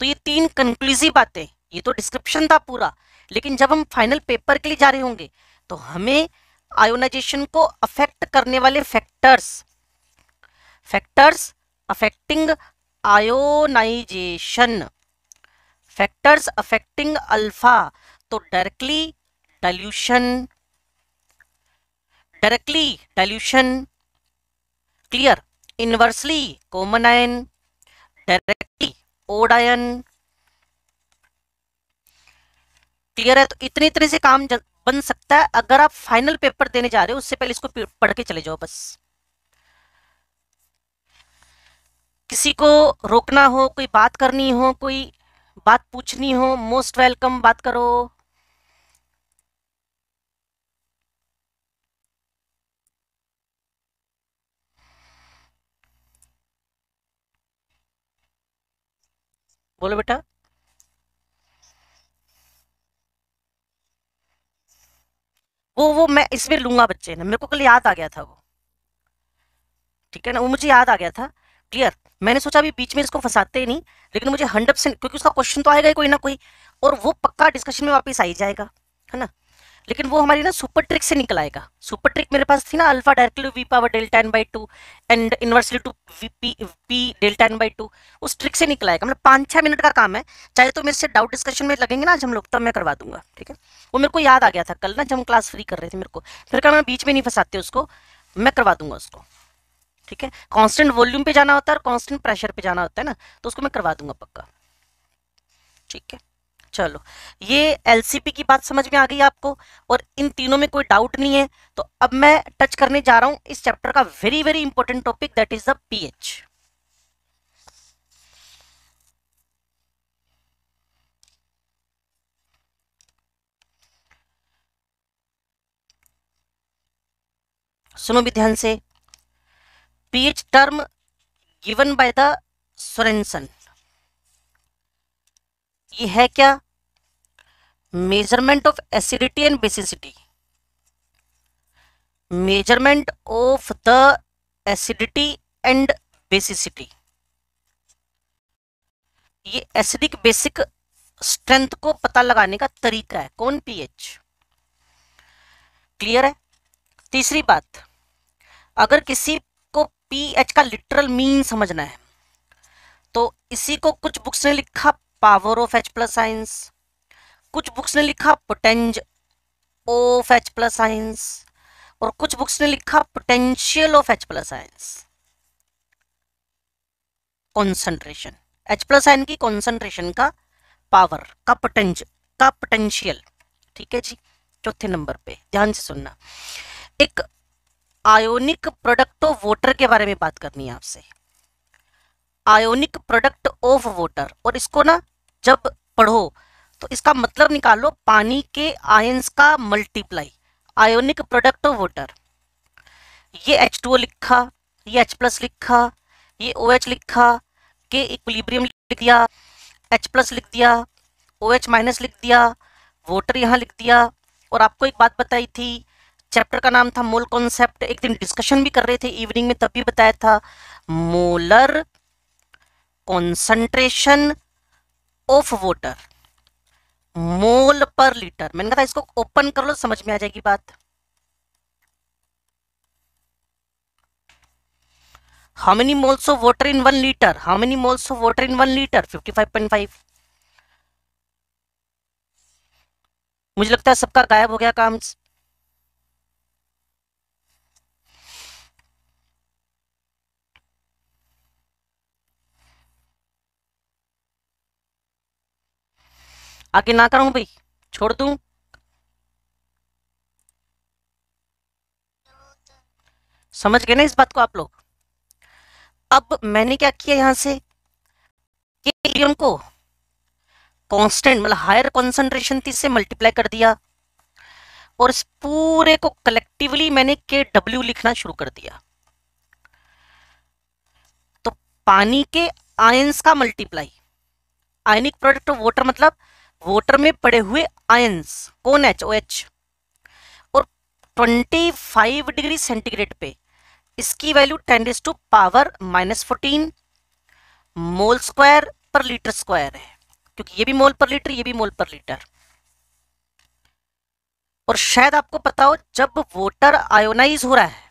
Speaker 1: तो ये तीन कंक्लूसिव बातें ये तो डिस्क्रिप्शन था पूरा लेकिन जब हम फाइनल पेपर के लिए जा रहे होंगे तो हमें आयोनाइजेशन को अफेक्ट करने वाले factors factors affecting ionization factors affecting alpha तो directly dilution directly dilution clear inversely common ion directly odd ion clear है तो इतने इतने से काम बन सकता है अगर आप फाइनल पेपर देने जा रहे हो उससे पहले इसको पढ़ के चले जाओ बस किसी को रोकना हो कोई बात करनी हो कोई बात पूछनी हो मोस्ट वेलकम बात करो बोलो बेटा वो वो मैं इसमें लूंगा बच्चे ने मेरे को कल याद आ गया था वो ठीक है ना वो मुझे याद आ गया था क्लियर मैंने सोचा अभी बीच में इसको फंसाते नहीं लेकिन मुझे हंड्रेड परसेंट क्योंकि उसका क्वेश्चन तो आएगा कोई ना कोई और वो पक्का डिस्कशन में वापस आ ही जाएगा है ना लेकिन वो हमारी ना सुपर ट्रिक से निकल आएगा सुपर ट्रिक मेरे पास थी ना alpha directly V power delta N by two and inversely to V P P delta N by two उस ट्रिक से निकल आएगा मतलब पाँच छः मिनट का काम है चाहे तो मेरे से डाउट डिस्कशन में लगेंगे ना आज हम लोग तब मैं करवा दूंगा ठीक है वो मेरे को याद आ गया था कल ना जब हम क्लास फ्री कर रहे थे मेरे को फिर कहा मैं बीच में नहीं फंसाते उसको मैं करवा दूंगा उसको ठीक है कांस्टेंट वॉल्यूम पे जाना होता है और कांस्टेंट प्रेशर पे जाना होता है ना तो उसको मैं करवा दूंगा पक्का ठीक है चलो ये एलसीपी की बात समझ में आ गई आपको और इन तीनों में कोई डाउट नहीं है तो अब मैं टच करने जा रहा हूं इस चैप्टर का very very important topic that is the H सुनो भी ध्यान से speech term given by the Sorensen. ये है क्या measurement of acidity and basicity measurement of the acidity and basicity ये एसिडिक बेसिक स्ट्रेंथ को पता लगाने का तरीका है कौन पीएच क्लियर है तीसरी बात अगर किसी पी एच का लिटरल मीन समझना है तो इसी को कुछ बुक्स ने लिखा power of H plus ions कुछ बुक्स ने लिखा potenz of H plus ions और कुछ बुक्स ने लिखा potential of H plus ions concentration H plus ion की कॉन्सेंट्रेशन का पावर का पोटेंज का पोटेंशियल ठीक है जी चौथे नंबर पे ध्यान से सुनना एक आयोनिक प्रोडक्ट ऑफ वोटर के बारे में बात करनी है आपसे आयोनिक प्रोडक्ट ऑफ वोटर और इसको ना जब पढ़ो तो इसका मतलब निकालो पानी के आयंस का multiply ionic product of water ये एच टू लिखा ये एच प्लस लिखा ये ओ OH लिखा के इक्विलिब्रियम लिख दिया एच प्लस लिख दिया ओ OH माइनस लिख दिया वोटर यहाँ लिख दिया और आपको एक बात बताई थी चैप्टर का नाम था मोल कॉन्सेप्ट एक दिन डिस्कशन भी कर रहे थे इवनिंग में तब भी बताया था molar concentration of water mole per litre मैंने कहा था इसको ओपन कर लो समझ में आ जाएगी बात how many moles of water in 1 liter how many moles of water in 1 liter 55.5 मुझे लगता है सबका गायब हो गया काम आके ना करूं भाई छोड़ दू समझ गए ना इस बात को आप लोग अब मैंने क्या किया यहां से कि को कांस्टेंट मतलब हायर कॉन्सेंट्रेशन थी से मल्टीप्लाई कर दिया और इस पूरे को कलेक्टिवली मैंने के डब्ल्यू लिखना शुरू कर दिया तो पानी के आयंस का multiply ionic product of water मतलब वाटर में पड़े हुए आयंस कौन एच ओ एच और 25 डिग्री सेंटीग्रेड पे इसकी value ten to power minus fourteen mole square per litre square है क्योंकि ये भी मोल पर लीटर ये भी मोल पर लीटर और शायद आपको पता हो जब वोटर आयोनाइज हो रहा है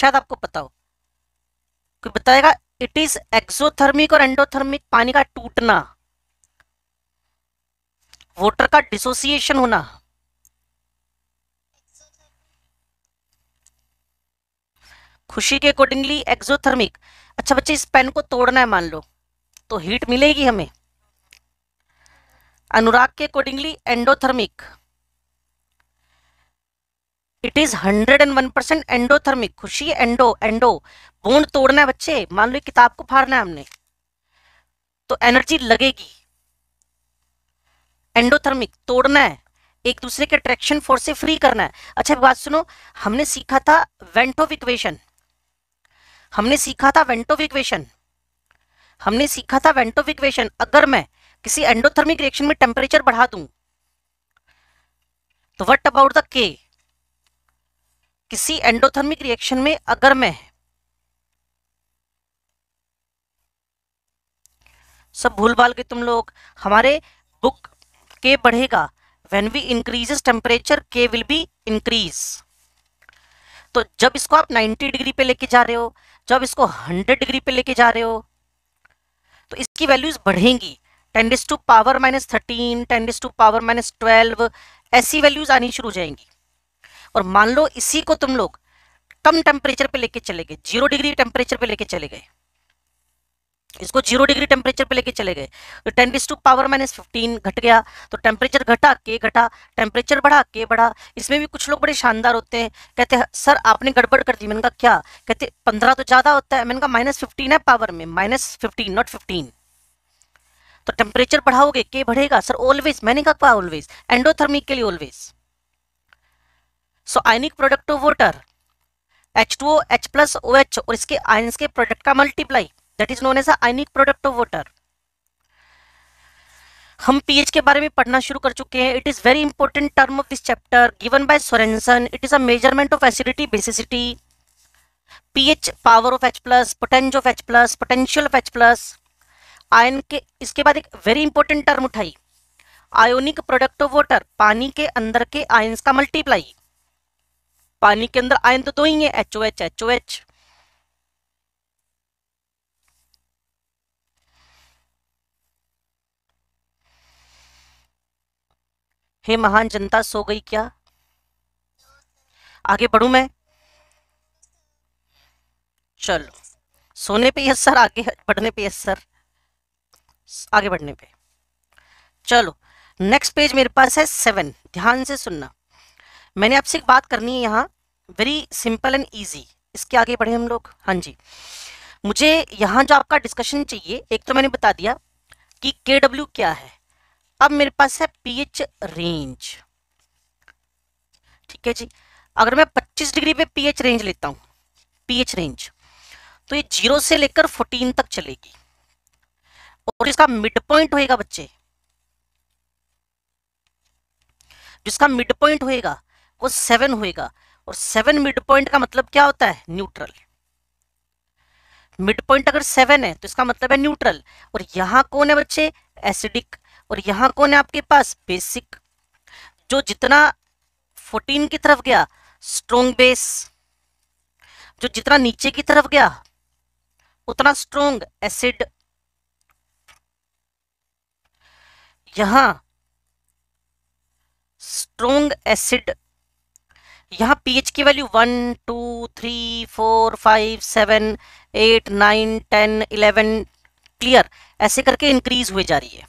Speaker 1: शायद आपको पता हो कोई बताएगा इट इज एक्सोथर्मिक और एंडोथर्मिक पानी का टूटना वोटर का डिसोसिएशन होना खुशी के अकॉर्डिंगली एक्सोथर्मिक अच्छा बच्चे इस पेन को तोड़ना है मान लो तो हीट मिलेगी हमें अनुराग के accordingly endothermic it is hundred and one percent endothermic Khushi endo endo bond तोड़ना है बच्चे मान लो किताब को फाड़ना है हमने तो एनर्जी लगेगी एंडोथर्मिक तोड़ना है एक दूसरे के अट्रैक्शन फोर्स से फ्री करना है अच्छा बात सुनो हमने सीखा था वेंटोव इक्वेशन हमने सीखा था वेंटोव इक्वेशन हमने सीखा था वेंटोव इक्वेशन अगर मैं किसी एंडोथर्मिक रिएक्शन में टेम्परेचर बढ़ा दूं तो वट अबाउट द के किसी एंडोथर्मिक रिएक्शन में अगर मैं सब भूल भाल के तुम लोग हमारे बुक के बढ़ेगा when we increases temperature K will be increase तो जब इसको आप 90 डिग्री पे लेके जा रहे हो जब इसको 100 डिग्री पे लेके जा रहे हो तो इसकी वैल्यूज बढ़ेंगी ten to power minus thirteen ten to power minus twelve ऐसी वैल्यूज आनी शुरू हो जाएंगी और मान लो इसी को तुम लोग कम टेम्परेचर पे लेके चले गए जीरो डिग्री टेम्परेचर पे लेके चले गए इसको जीरो डिग्री टेम्परेचर पे लेके चले गए तो ten this to power minus fifteen घट गया तो टेम्परेचर घटा के घटा टेम्परेचर बढ़ा के बढ़ा इसमें भी कुछ लोग बड़े शानदार होते हैं कहते हैं सर आपने गड़बड़ कर दी मैंने कहा क्या कहते पंद्रह तो ज़्यादा होता है मैंने कहा माइनस फिफ्टीन है पावर में माइनस फिफ्टीन नॉट फिफ्टीन तो टेम्परेचर बढ़ाओगे के बढ़ेगा सर ऑलवेज मैंने कहा ऑलवेज एंडोथर्मिक के लिए always so ionic product of water H two O H plus O H और इसके आयन के प्रोडक्ट का multiply that is known as ionic product of water हम पीएच के बारे में पढ़ना शुरू कर चुके हैं it is very important term of this chapter given by Sorensen it is a measurement of acidity basicity pH power of H plus potenz of H plus potential of H plus ion के इसके बाद एक very important term उठाई ionic product of water पानी के अंदर के ions का मल्टीप्लाई पानी के अंदर आयन तो दो ही है H O H H O H हे महान जनता सो गई क्या आगे बढ़ू मैं चलो सोने पे यस सर आगे बढ़ने पे यस सर आगे बढ़ने पे चलो नेक्स्ट पेज मेरे पास है सेवन ध्यान से सुनना मैंने आपसे एक बात करनी है यहाँ वेरी सिंपल एंड इजी इसके आगे बढ़े हम लोग हाँ जी मुझे यहाँ जो आपका डिस्कशन चाहिए एक तो मैंने बता दिया कि के डब्ल्यू क्या है अब मेरे पास है पीएच रेंज ठीक है जी अगर मैं 25 डिग्री पे पीएच रेंज लेता हूँ पीएच रेंज तो ये जीरो से लेकर 14 तक चलेगी और इसका मिड पॉइंट होएगा बच्चे जिसका मिड पॉइंट होएगा वो सेवन होएगा और सेवन मिड पॉइंट का मतलब क्या होता है न्यूट्रल मिड पॉइंट अगर सेवन है तो इसका मतलब है न्यूट्रल और यहां कौन है बच्चे एसिडिक और यहाँ कौन है आपके पास बेसिक जो जितना फोर्टीन की तरफ गया स्ट्रोंग बेस जो जितना नीचे की तरफ गया उतना स्ट्रोंग एसिड यहां स्ट्रोंग एसिड यहां पीएच की value one two three four five seven eight nine ten eleven clear ऐसे करके इंक्रीज हुई जा रही है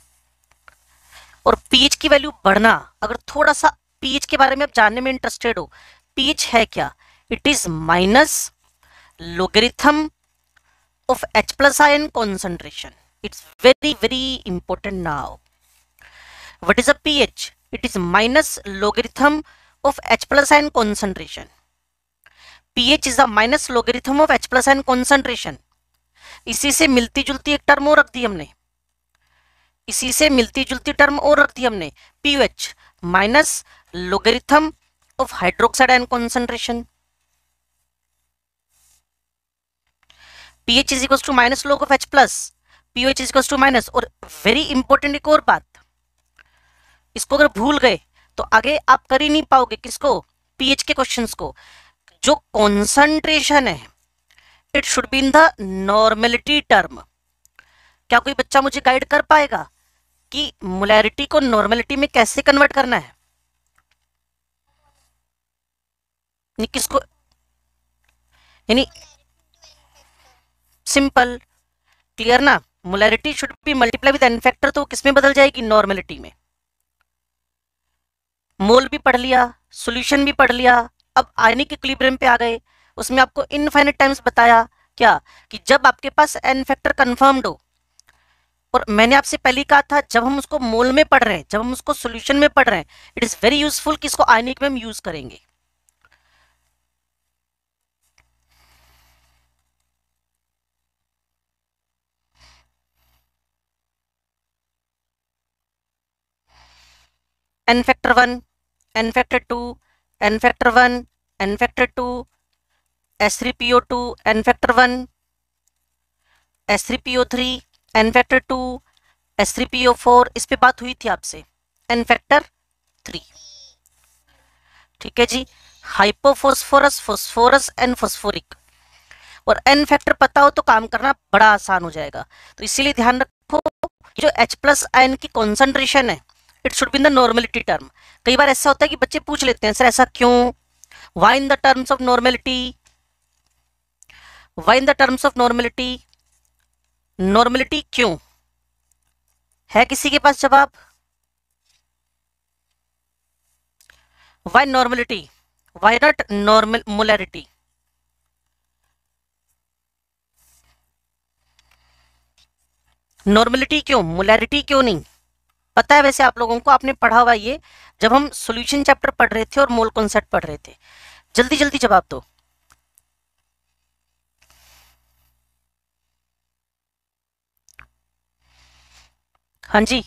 Speaker 1: और पीएच की वैल्यू बढ़ना अगर थोड़ा सा पीएच के बारे में आप जानने में इंटरेस्टेड हो पीएच है क्या it is minus logarithm of H plus ion concentration it's very very important now a is a pH? It is minus logarithm of H ion concentration concentration. pH is the minus logarithm of H plus ion concentration इसी से मिलती जुलती एक term और रख दी हमने इसी से मिलती जुलती टर्म और रख दी हमने P H minus logarithm of hydroxide and concentration pH is equal to minus log of H plus pH is equal to minus और वेरी इंपॉर्टेंट एक और बात इसको अगर भूल गए तो आगे आप कर ही नहीं पाओगे किसको पीएच के क्वेश्चन को जो कॉन्सेंट्रेशन है it should be in the normality term क्या कोई बच्चा मुझे गाइड कर पाएगा कि मोलैरिटी को नॉर्मेलिटी में कैसे कन्वर्ट करना है किसको यानी सिंपल क्लियर ना molarity should be multiply with N factor तो किसमें बदल जाएगी नॉर्मेलिटी में मोल भी पढ़ लिया सॉल्यूशन भी पढ़ लिया अब आयनिक इक्विलिब्रियम पे आ गए उसमें आपको इनफाइनेट टाइम्स बताया क्या कि जब आपके पास एन फैक्टर कन्फर्म्ड हो और मैंने आपसे पहले कहा था जब हम उसको मोल में पढ़ रहे हैं जब हम उसको सोल्यूशन में पढ़ रहे हैं इट इज़ वेरी यूजफुल कि इसको आयनिक में हम यूज़ करेंगे N factor one N factor two N factor one N factor two S three PO two N factor one S three PO three N factor two S three P O four इस पर बात हुई थी आपसे N factor three ठीक है जी hypophosphorous phosphorous and phosphoric और एन फैक्टर पता हो तो काम करना बड़ा आसान हो जाएगा तो इसीलिए ध्यान रखो जो एच प्लस आयन की कॉन्सेंट्रेशन है it should be in the normality term कई बार ऐसा होता है कि बच्चे पूछ लेते हैं सर ऐसा क्यों why in the terms of normality why in the terms of normality normality क्यों है किसी के पास जवाब why normality why not normal molarity normality क्यों मोलैरिटी क्यों नहीं पता है वैसे आप लोगों को आपने पढ़ा हुआ ये जब हम सॉल्यूशन चैप्टर पढ़ रहे थे और मोल कॉन्सेप्ट पढ़ रहे थे जल्दी जल्दी जवाब दो हाँ जी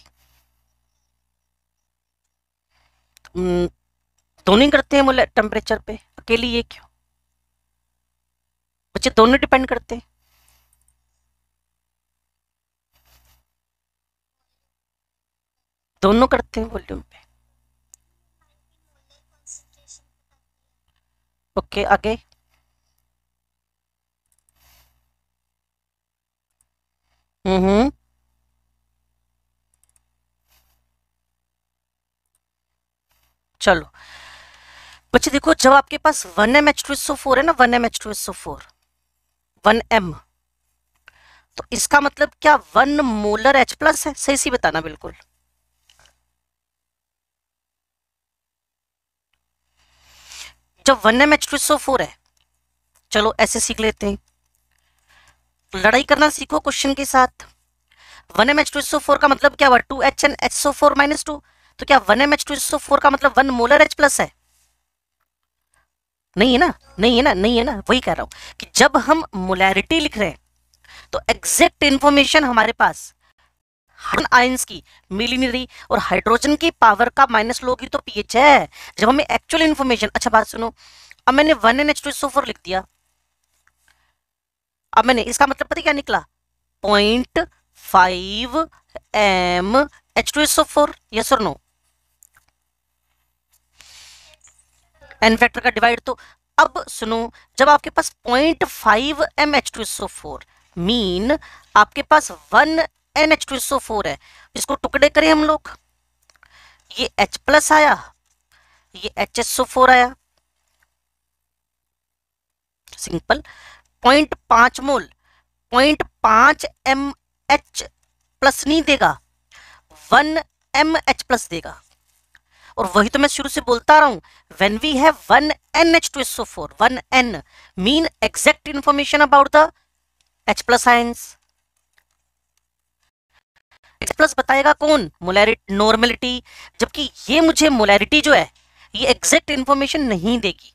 Speaker 1: दोनों तो करते हैं बोले टेम्परेचर पे अकेली ये क्यों बच्चे दोनों डिपेंड करते हैं दोनों करते हैं वॉल्यूम पे ओके आगे हम्म हम्म चलो बच्चे देखो जब आपके पास one M H two S O four है ना one M H two S O four one M तो इसका मतलब क्या वन मोलर एच प्लस है सही सी बताना बिल्कुल जब one M H two S O four है चलो ऐसे सीख लेते हैं लड़ाई करना सीखो क्वेश्चन के साथ one M H two S O four का मतलब क्या हुआ two H N H O four minus two तो क्या one M H two S four का मतलब वन मोलर एच प्लस है नहीं है ना नहीं है ना नहीं है ना वही कह रहा हूं कि जब हम मोलैरिटी लिख रहे हैं तो एग्जैक्ट इंफॉर्मेशन हमारे पास आयंस की रही और हाइड्रोजन की पावर का माइनस लो की तो पीएच है जब हमें एक्चुअल इन्फॉर्मेशन अच्छा बात सुनो अब मैंने one N H two S four लिख दिया अब मैंने इसका मतलब पता क्या निकला point five M H two S four yes और नो एन फैक्टर का डिवाइड तो अब सुनो जब आपके पास point five M H two S O four mean आपके पास one N H two S O four है इसको टुकड़े करें हम लोग ये एच प्लस आया ये एच एस सो फोर आया सिंपल पॉइंट पांच मोल पॉइंट पांच एम एच प्लस नहीं देगा वन एम एच प्लस देगा और वही तो मैं शुरू से बोलता रहा हूं when we have one N H two four one N mean exact information about the H plus ions H plus बताएगा कौन मोलैरिटी नॉर्मलिटी जबकि ये मुझे मोलैरिटी जो है ये एग्जैक्ट इन्फॉर्मेशन नहीं देगी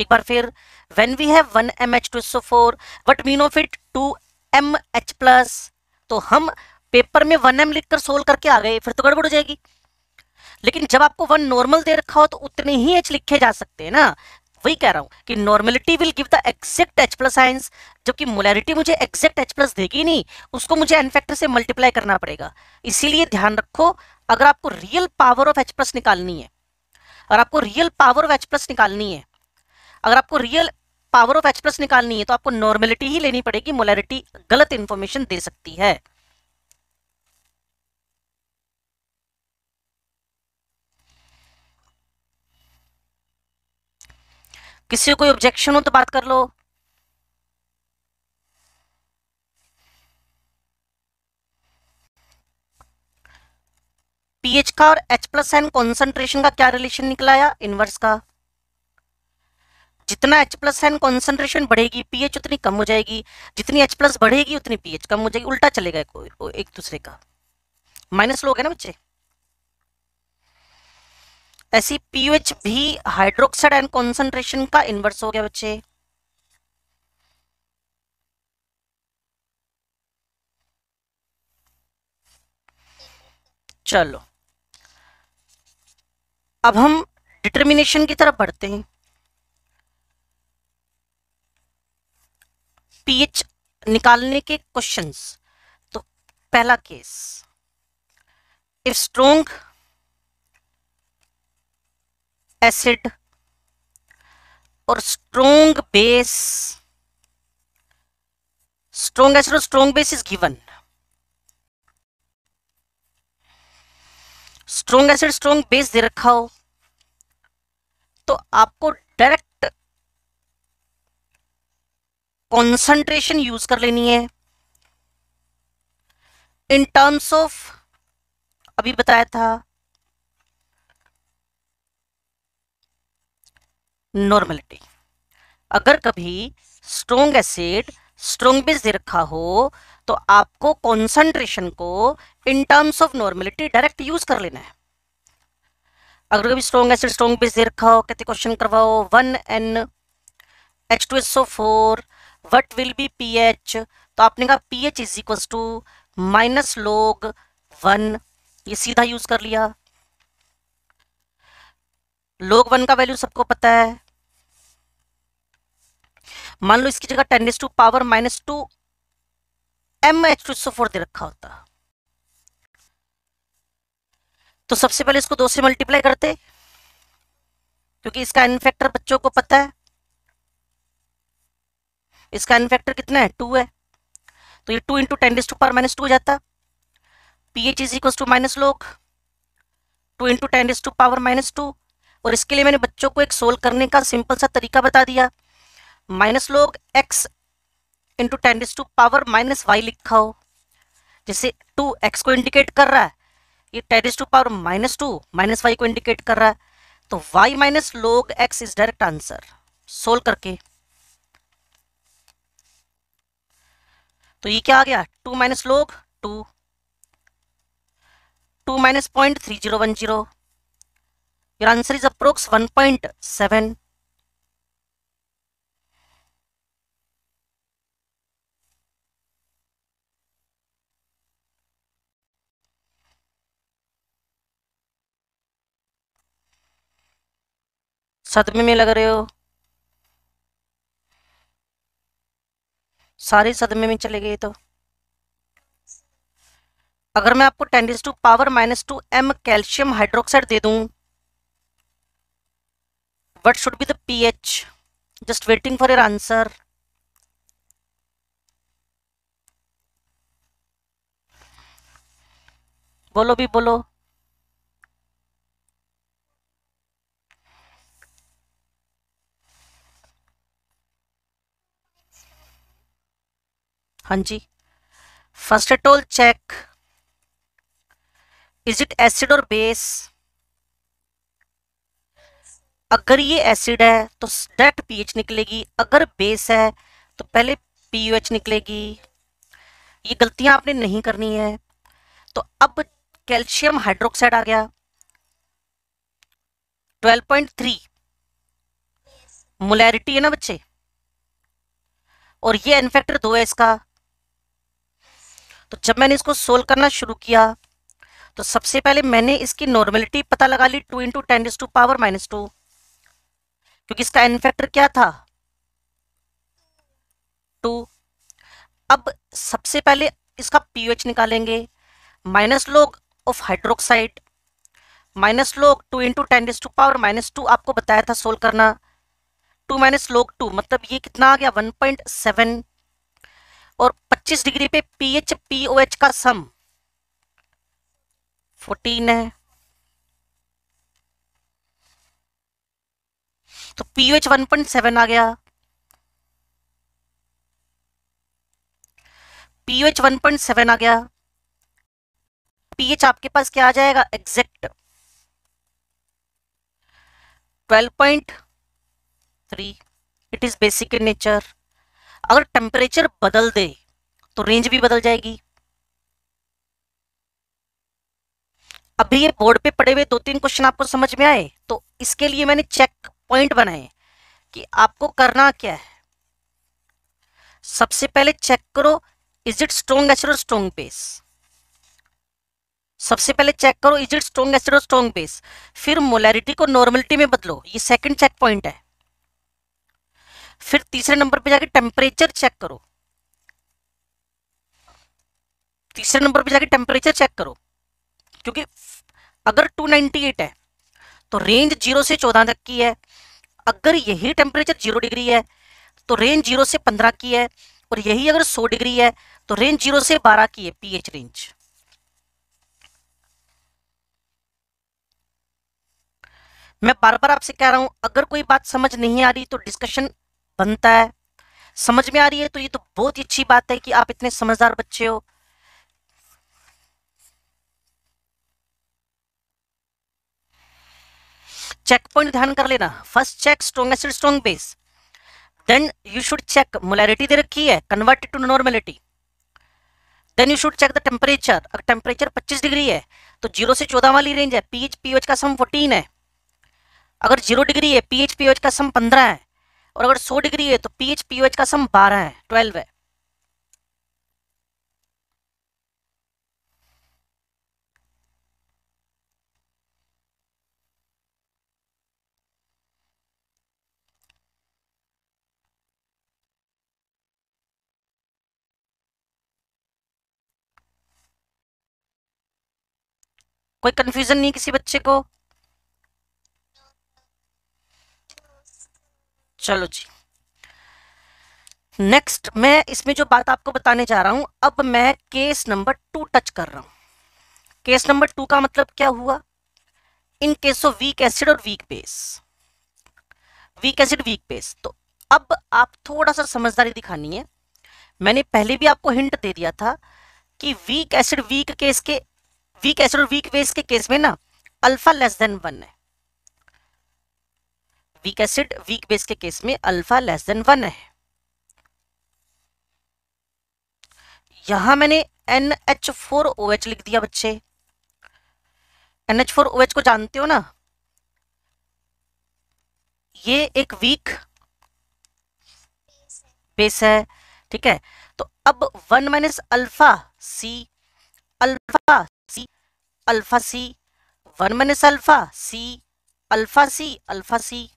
Speaker 1: एक बार फिर when we have one M H two S O four what mean of it two M H plus तो हम पेपर में वन एम लिखकर सोल्व करके आ गए फिर तो गड़बड़ हो जाएगी लेकिन जब आपको वन नॉर्मल दे रखा हो तो उतने ही एच लिखे जा सकते हैं ना वही कह रहा हूँ कि normality will give the exact H plus ions जबकि मोलैरिटी मुझे एक्जेक्ट एच प्लस देगी नहीं उसको मुझे एन फैक्टर से मल्टीप्लाई करना पड़ेगा इसीलिए ध्यान रखो अगर आपको real power of H plus निकालनी है और आपको real power of H plus निकालनी है अगर आपको real power of H plus निकालनी है तो आपको नॉर्मेलिटी ही लेनी पड़ेगी मोलैरिटी गलत इन्फॉर्मेशन दे सकती है किसी कोई ऑब्जेक्शन हो तो बात कर लो पीएच का और एच प्लस एन कॉन्सेंट्रेशन का क्या रिलेशन निकलाया इनवर्स का जितना एच प्लस एन कॉन्सेंट्रेशन बढ़ेगी पीएच उतनी कम हो जाएगी जितनी एच प्लस बढ़ेगी उतनी पीएच कम हो जाएगी उल्टा चलेगा एक दूसरे का माइनस लोग है ना बच्चे ऐसे पीएच भी हाइड्रोक्साइड एंड कॉन्सेंट्रेशन का इन्वर्स हो गया बच्चे चलो अब हम डिटर्मिनेशन की तरफ बढ़ते हैं पीएच निकालने के क्वेश्चंस तो पहला केस इफ स्ट्रोंग एसिड और स्ट्रोंग बेस स्ट्रोंग एसिड और strong base is given strong acid strong base दे रखा हो तो आपको डायरेक्ट कॉन्सेंट्रेशन यूज कर लेनी है इन टर्म्स ऑफ अभी बताया था नॉर्मलिटी अगर कभी स्ट्रोंग एसिड स्ट्रोंग बेस दे रखा हो तो आपको कॉन्सेंट्रेशन को in terms of normality direct use कर लेना है अगर कभी स्ट्रोंग एसिड स्ट्रॉन्ग बेस दे रखा हो कहते क्वेश्चन करवाओ one N H two S O four what will be pH तो आपने कहा pH is equal to minus log one ये सीधा यूज कर लिया लोग वन का वैल्यू सबको पता है मान लो इसकी जगह ten is to power minus two M H two S O four दे रखा होता तो सबसे पहले इसको दो से मल्टीप्लाई करते क्योंकि इसका एन फैक्टर बच्चों को पता है इसका एन फैक्टर कितना है टू है तो ये two into ten is to power minus two हो जाता pH is equal to minus log two into ten is to power minus two और इसके लिए मैंने बच्चों को एक सोल्व करने का सिंपल सा तरीका बता दिया minus log X into ten is to power minus Y लिखा हो जैसे टू एक्स को इंडिकेट कर रहा है ये ten is to power minus two minus Y को इंडिकेट कर रहा है तो Y minus log X is direct answer solve करके तो ये क्या आ गया two minus log two two minus point three zero one zero answer is approx one point seven सदमे में लग रहे हो सारे सदमे में चले गए तो अगर मैं आपको ten to power minus two M calcium hydroxide दे दूं what should be the H just waiting for your answer बोलो भी बोलो हाँ जी first at all check is it acid और बेस अगर ये एसिड है तो डायरेक्ट पीएच निकलेगी अगर बेस है तो पहले पीयूएच निकलेगी ये गलतियां आपने नहीं करनी है तो अब कैल्शियम हाइड्रोक्साइड आ गया 12.3 मोलैरिटी है ना बच्चे और ये इन्फेक्टर दो है इसका तो जब मैंने इसको सोल्व करना शुरू किया तो सबसे पहले मैंने इसकी नॉर्मेलिटी पता लगा ली two into ten to power minus two क्योंकि इसका एन फैक्टर क्या था टू अब सबसे पहले इसका पीएच निकालेंगे minus log of hydroxide minus log two into ten to power minus two आपको बताया था सोल्व करना टू माइनस लोग टू मतलब ये कितना आ गया वन पॉइंट सेवन और 25 डिग्री पे पीएच पीओएच का सम 14 है तो पीओएच 1.7 आ गया पीएच 1.7 आ गया पीएच आपके पास क्या आ जाएगा exact 12.3 it is basic in nature अगर टेम्परेचर बदल दे तो रेंज भी बदल जाएगी अभी ये बोर्ड पे पड़े हुए दो तीन क्वेश्चन आपको समझ में आए तो इसके लिए मैंने चेक पॉइंट बनाए कि आपको करना क्या है सबसे पहले चेक करो इज इट स्ट्रोंग और स्ट्रोंग बेस सबसे पहले चेक करो इज इट स्ट्रोंग और स्ट्रोंग बेस फिर मोलैरिटी को नॉर्मलिटी में बदलो ये सेकंड चेक पॉइंट है फिर तीसरे नंबर पे जाके टेम्परेचर चेक करो तीसरे नंबर पे जाके टेम्परेचर चेक करो क्योंकि अगर 298 है तो रेंज जीरो से चौदह तक की है अगर यही टेम्परेचर जीरो डिग्री है तो रेंज जीरो से पंद्रह की है और यही अगर सौ डिग्री है तो रेंज जीरो से बारह की है पीएच रेंज मैं बार बार आपसे कह रहा हूं अगर कोई बात समझ नहीं आ रही तो डिस्कशन बनता है समझ में आ रही है तो ये तो बहुत ही अच्छी बात है कि आप इतने समझदार बच्चे हो चेक पॉइंट ध्यान कर लेना first check acid strong base then you should check molarity दे रखी है converted to normality then you should check the temperature अगर टेम्परेचर 25 डिग्री है तो जीरो से चौदह वाली रेंज है पीएच पीओएच का सम 14 है अगर जीरो डिग्री है पीएच पीओएच का सम 15 है और अगर 100 डिग्री है तो पीएच पीओएच का सम 12 है 12 है कोई कंफ्यूजन नहीं किसी बच्चे को चलो जी नेक्स्ट मैं इसमें जो बात आपको बताने जा रहा हूं अब मैं केस नंबर टू टच कर रहा हूं केस नंबर टू का मतलब क्या हुआ in case of weak acid और weak base weak acid weak base तो अब आप थोड़ा सा समझदारी दिखानी है मैंने पहले भी आपको हिंट दे दिया था कि वीक एसिड वीक केस के वीक एसिड और वीक बेस के केस में ना अल्फा लेस देन वन है वीक एसिड वीक बेस के केस में अल्फा लेस देन वन है यहां मैंने N H four O H लिख दिया बच्चे N H four O H को जानते हो ना ये एक वीक बेस है ठीक है तो अब one minus alpha C alpha C alpha C one minus alpha C alpha C alpha C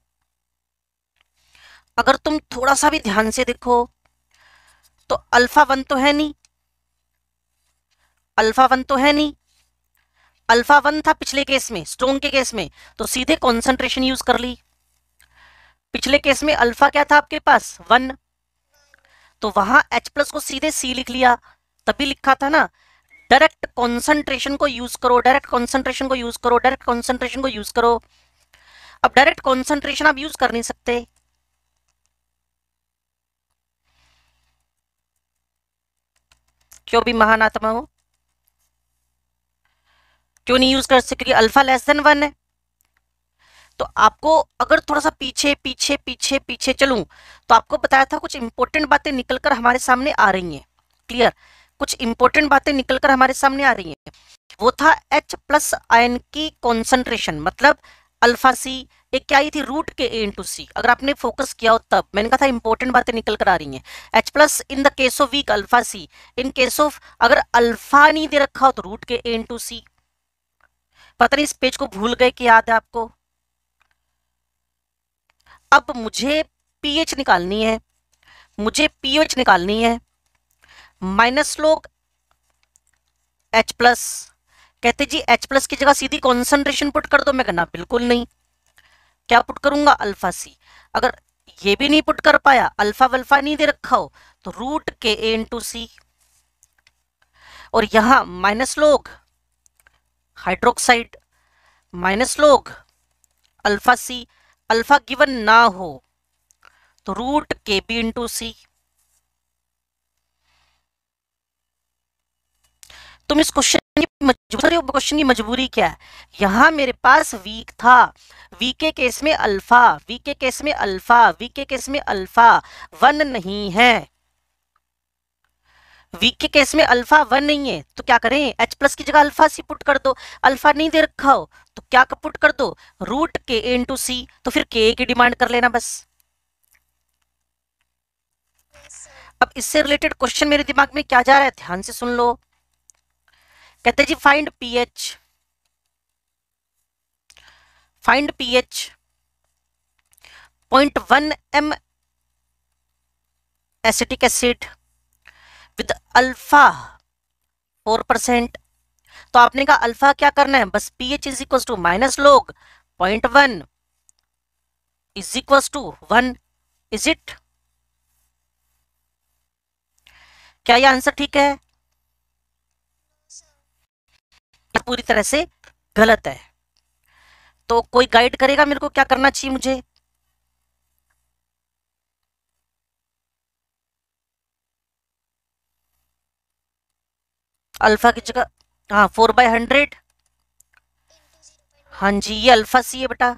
Speaker 1: अगर तुम थोड़ा सा भी ध्यान से देखो तो अल्फा वन तो है नहीं अल्फा वन तो है नहीं अल्फा वन था पिछले केस में स्टोन के केस में तो सीधे कॉन्सेंट्रेशन यूज कर ली पिछले केस में अल्फा क्या था आपके पास वन तो वहां एच प्लस को सीधे सी लिख लिया तभी लिखा था ना डायरेक्ट कॉन्सेंट्रेशन को यूज करो डायरेक्ट कॉन्सेंट्रेशन को यूज करो डायरेक्ट कॉन्सेंट्रेशन को यूज करो अब डायरेक्ट कॉन्सेंट्रेशन आप यूज कर नहीं सकते क्यों भी महान आत्मा हो क्यों नहीं यूज कर सकती अल्फा लेस देन वन है तो आपको अगर थोड़ा सा पीछे पीछे पीछे पीछे चलूं तो आपको बताया था कुछ इंपॉर्टेंट बातें निकलकर हमारे सामने आ रही हैं क्लियर कुछ इंपॉर्टेंट बातें निकलकर हमारे सामने आ रही हैं वो था एच प्लस आयन की कॉन्सेंट्रेशन मतलब अल्फा सी एक क्या आई थी रूट के ए इंटू सी अगर आपने फोकस किया हो तब मैंने कहा था इंपॉर्टेंट बातें निकल कर आ रही हैं H plus in the case of weak alpha C in case of अगर अल्फा नहीं दे रखा हो तो रूट के ए इंटू सी पता नहीं इस पेज को भूल गए कि याद है आपको अब मुझे पीएच निकालनी है मुझे पीएच निकालनी है माइनस लोग एच प्लस कहते जी एच प्लस की जगह सीधी कॉन्सेंट्रेशन पुट कर दो मैं कहना बिल्कुल नहीं क्या पुट करूंगा अल्फा सी अगर ये भी नहीं पुट कर पाया अल्फा वल्फा नहीं दे रखा हो तो रूट के ए इंटू सी और यहां minus log hydroxide minus log alpha C alpha given ना हो तो रूट के बी इंटू सी तुम इस क्वेश्चन की मजबूरी क्वेश्चन की मजबूरी क्या है यहाँ मेरे पास वीक था वी के केस में अल्फा वी के केस में अल्फा वी के केस में अल्फा वन नहीं है वीक के केस में अल्फा वन नहीं है तो क्या करें एच प्लस की जगह अल्फा सी पुट कर दो अल्फा नहीं दे रखा हो तो क्या पुट कर दो रूट के एन टू सी तो फिर के की डिमांड कर लेना बस अब इससे रिलेटेड क्वेश्चन मेरे दिमाग में क्या जा रहा है ध्यान से सुन लो कहते जी find pH find pH point one M acetic acid with alpha four percent तो आपने कहा अल्फा क्या करना है बस pH is equal to minus log point one is equal to one is it क्या ये आंसर ठीक है पूरी तरह से गलत है तो कोई गाइड करेगा मेरे को क्या करना चाहिए मुझे अल्फा की जगह हाँ फोर बाय हंड्रेड हाँ जी ये अल्फा सी है बेटा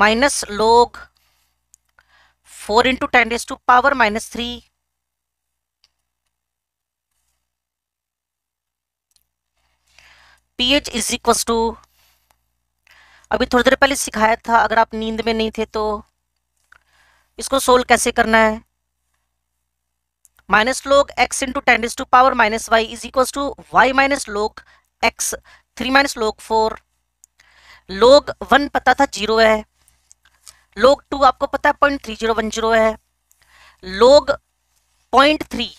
Speaker 1: minus log four into ten raise to power minus three pH is equals to अभी थोड़ी देर पहले सिखाया था अगर आप नींद में नहीं थे तो इसको सोल्व कैसे करना है minus log X into ten is to power minus Y is equal to Y minus log X three minus log four log one पता था जीरो है लोग टू आपको पता है point three zero one zero है log point three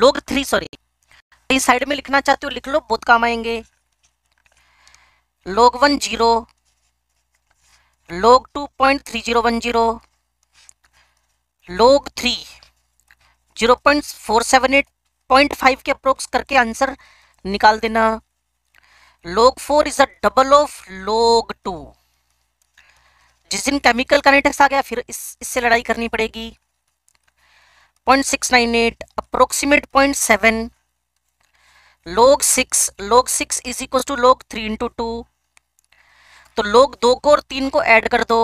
Speaker 1: log three sorry side में लिखना चाहते हो लिख लो बहुत काम आएंगे log one zero log two point three zero one zero log three zero point four seven eight point five के अप्रोक्स करके आंसर निकाल देना log four is a double of log two जिस दिन केमिकल का नेटेक्स आ गया फिर इस इससे लड़ाई करनी पड़ेगी point six nine eight approximate point seven log six log six is equal to log three into two तो लोग दो को और तीन को ऐड कर दो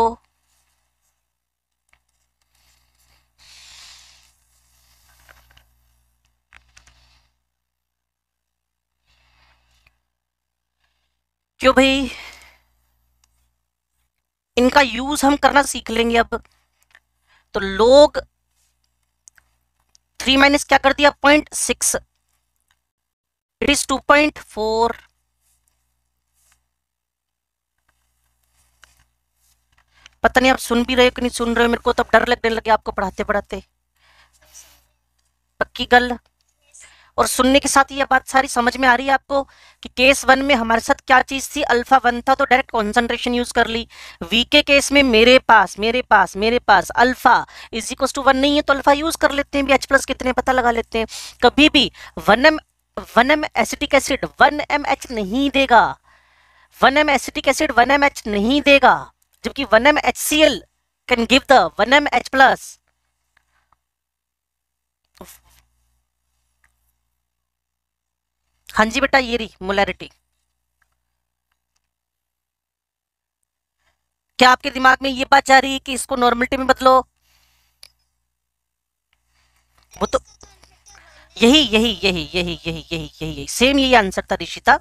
Speaker 1: क्यों भाई इनका यूज हम करना सीख लेंगे अब तो लोग थ्री माइनस क्या कर दिया point six it is two point four पता नहीं आप सुन भी रहे हो कि नहीं सुन रहे हो मेरे को तब तो डर लगने लगे आपको पढ़ाते पढ़ाते पक्की गल और सुनने के साथ ये बात सारी समझ में आ रही है आपको कि केस वन में हमारे साथ क्या चीज थी अल्फा वन था तो डायरेक्ट कॉन्सेंट्रेशन यूज कर ली वी के केस में मेरे पास मेरे पास मेरे पास alpha is equal to one नहीं है तो अल्फा यूज कर लेते हैं भी एच प्लस कितने पता लगा लेते हैं कभी भी one M one M acetic acid one M H नहीं देगा one M acetic acid one M H नहीं देगा जबकि one M H C L can give the one M H plus हाँ जी बेटा ये रही मोलैरिटी क्या आपके दिमाग में ये बात जा रही है कि इसको नॉर्मलिटी में बदलो वो तो यही यही यही यही यही यही यही, यही। सेम यही आंसर था ऋषिता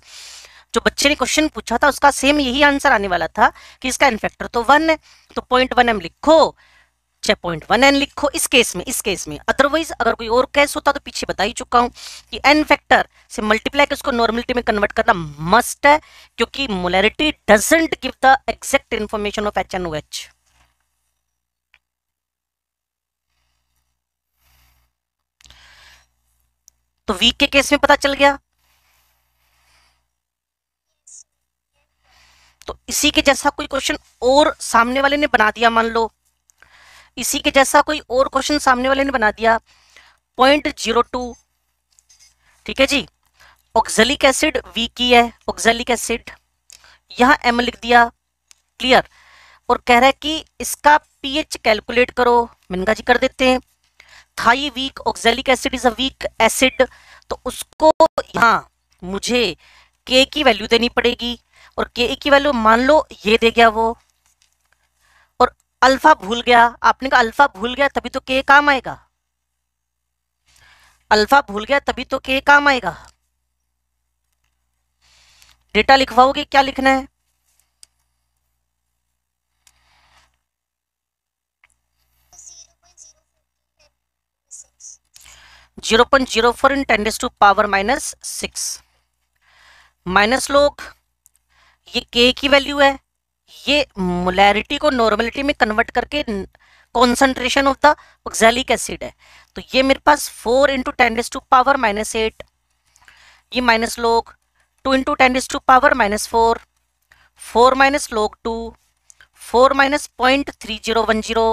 Speaker 1: जो बच्चे ने क्वेश्चन पूछा था उसका सेम यही आंसर आने वाला था कि इसका फैक्टर तो वन है तो पॉइंट वन एम लिखो चाहे पॉइंट वन एन लिखो इस केस में इस केस में अदरवाइज अगर कोई और केस होता तो पीछे बता ही चुका हूं कि एन फैक्टर से मल्टीप्लाई उसको नॉर्मलिटी में कन्वर्ट करना मस्ट है क्योंकि molarity doesn't give the exact information of H N O H तो वीक के केस में पता चल गया तो इसी के जैसा कोई क्वेश्चन और सामने वाले ने बना दिया मान लो इसी के जैसा कोई और क्वेश्चन सामने वाले ने बना दिया पॉइंट जीरो टू ठीक है जी ऑक्जेलिक एसिड वी की है ऑक्जेलिक एसिड यहाँ एम लिख दिया क्लियर और कह रहा है कि इसका पीएच कैलकुलेट करो मिनका जी कर देते हैं थाई weak oxalic acid is a weak acid तो उसको यहाँ मुझे के की वैल्यू देनी पड़ेगी और के e की वैल्यू मान लो ये दे गया वो और अल्फा भूल गया आपने कहा अल्फा भूल गया तभी तो के e काम आएगा अल्फा भूल गया तभी तो के e काम आएगा डेटा लिखवाओगे क्या लिखना है zero point zero four in ten to power minus six minus log ये के की वैल्यू है ये मोलैरिटी को नॉर्मलिटी में कन्वर्ट करके concentration of the oxalic acid है तो ये मेरे पास four into ten to power minus eight ये minus log two into ten to power minus four four minus log two four minus point three zero one zero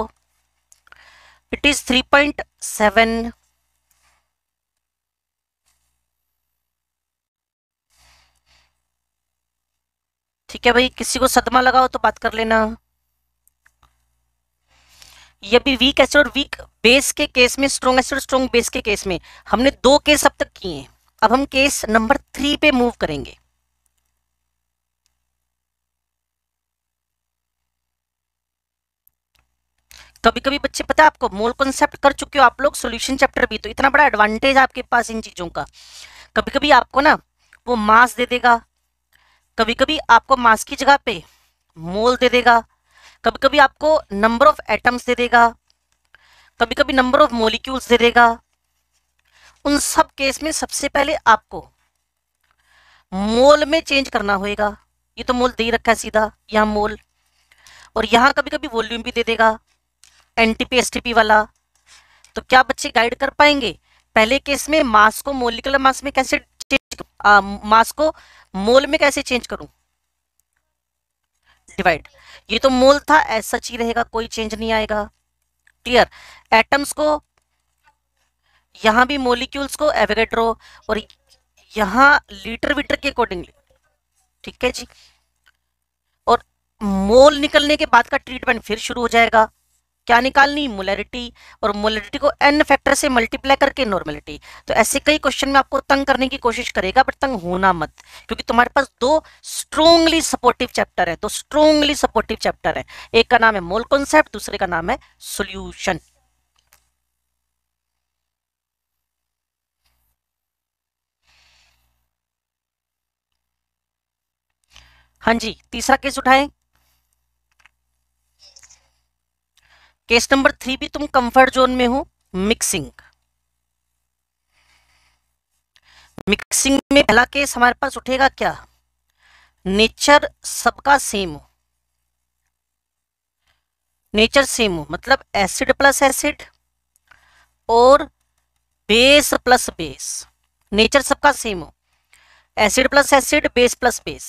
Speaker 1: it is three point seven ठीक है भाई किसी को सदमा लगाओ तो बात कर लेना ये भी वीक एसिड और वीक बेस के केस में स्ट्रॉन्ग एसिड स्ट्रॉन्ग बेस के केस में हमने दो केस अब तक किए अब हम केस नंबर थ्री पे मूव करेंगे कभी कभी बच्चे पता है आपको मोल कॉन्सेप्ट कर चुके हो आप लोग सॉल्यूशन चैप्टर भी तो इतना बड़ा एडवांटेज आपके पास इन चीज़ों का कभी कभी आपको ना वो मास दे देगा कभी कभी आपको मास की जगह पे मोल दे देगा कभी कभी आपको नंबर ऑफ एटम्स दे देगा कभी कभी नंबर ऑफ मोलिक्यूल्स दे देगा उन सब केस में सबसे पहले आपको मोल में चेंज करना होएगा ये तो मोल दे ही रखा है सीधा यहाँ मोल और यहाँ कभी कभी वॉल्यूम भी दे देगा एन टी वाला तो क्या बच्चे गाइड कर पाएंगे पहले केस में मास को मोलिकुलर मास में कैसे चेंज मास को मोल में कैसे चेंज करूं डिवाइड ये तो मोल था ऐसा ही रहेगा कोई चेंज नहीं आएगा क्लियर एटम्स को यहां भी मोलिक्यूल्स को एवेगेट्रो और यहां लीटर वीटर के अकॉर्डिंगली ठीक है जी और मोल निकलने के बाद का ट्रीटमेंट फिर शुरू हो जाएगा क्या निकालनी मोलरिटी और मोलरिटी को एन फैक्टर से मल्टीप्लाई करके नॉर्मेलिटी तो ऐसे कई क्वेश्चन में आपको तंग करने की कोशिश करेगा बट तंग होना मत क्योंकि तुम्हारे पास दो स्ट्रोंगली सपोर्टिव चैप्टर है दो स्ट्रोंगली सपोर्टिव चैप्टर है एक का नाम है मोल कॉन्सेप्ट दूसरे का नाम है सोल्यूशन हाँ जी तीसरा केस उठाएं केस नंबर थ्री भी तुम कंफर्ट जोन में हो मिक्सिंग मिक्सिंग में पहला केस हमारे पास उठेगा क्या नेचर सबका सेम हो नेचर सेम हो मतलब एसिड प्लस एसिड और बेस प्लस बेस नेचर सबका सेम हो acid plus acid base plus base